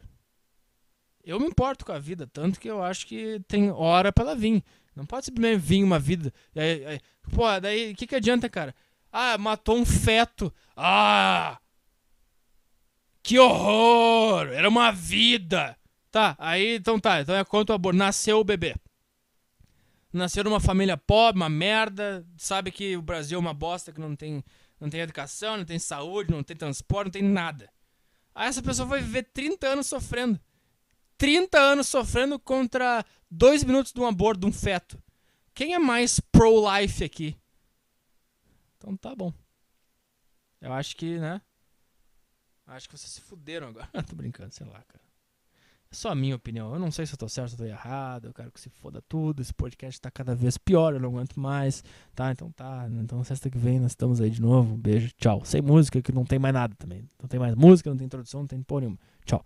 Eu me importo com a vida, tanto que eu acho que tem hora pra ela vir. Não pode simplesmente vir uma vida. Aí, aí, daí o que, que adianta, cara? Ah, matou um feto. Ah! Que horror! Era uma vida! Tá, aí então tá, então é quanto o aborto. Nasceu o bebê nasceu numa família pobre, uma merda, sabe que o Brasil é uma bosta, que não tem, não tem educação, não tem saúde, não tem transporte, não tem nada. Aí essa pessoa vai viver 30 anos sofrendo. 30 anos sofrendo contra 2 minutos de um aborto de um feto. Quem é mais pro-life aqui? Então tá bom. Eu acho que, né? Acho que vocês se fuderam agora. <laughs> Tô brincando, sei lá, cara. Só a minha opinião. Eu não sei se eu tô certo ou tô errado. Eu quero que se foda tudo. Esse podcast tá cada vez pior, eu não aguento mais. Tá, então tá. Então sexta que vem nós estamos aí de novo. Um beijo, tchau. Sem música, que não tem mais nada também. Não tem mais música, não tem introdução, não tem porra nenhuma. Tchau.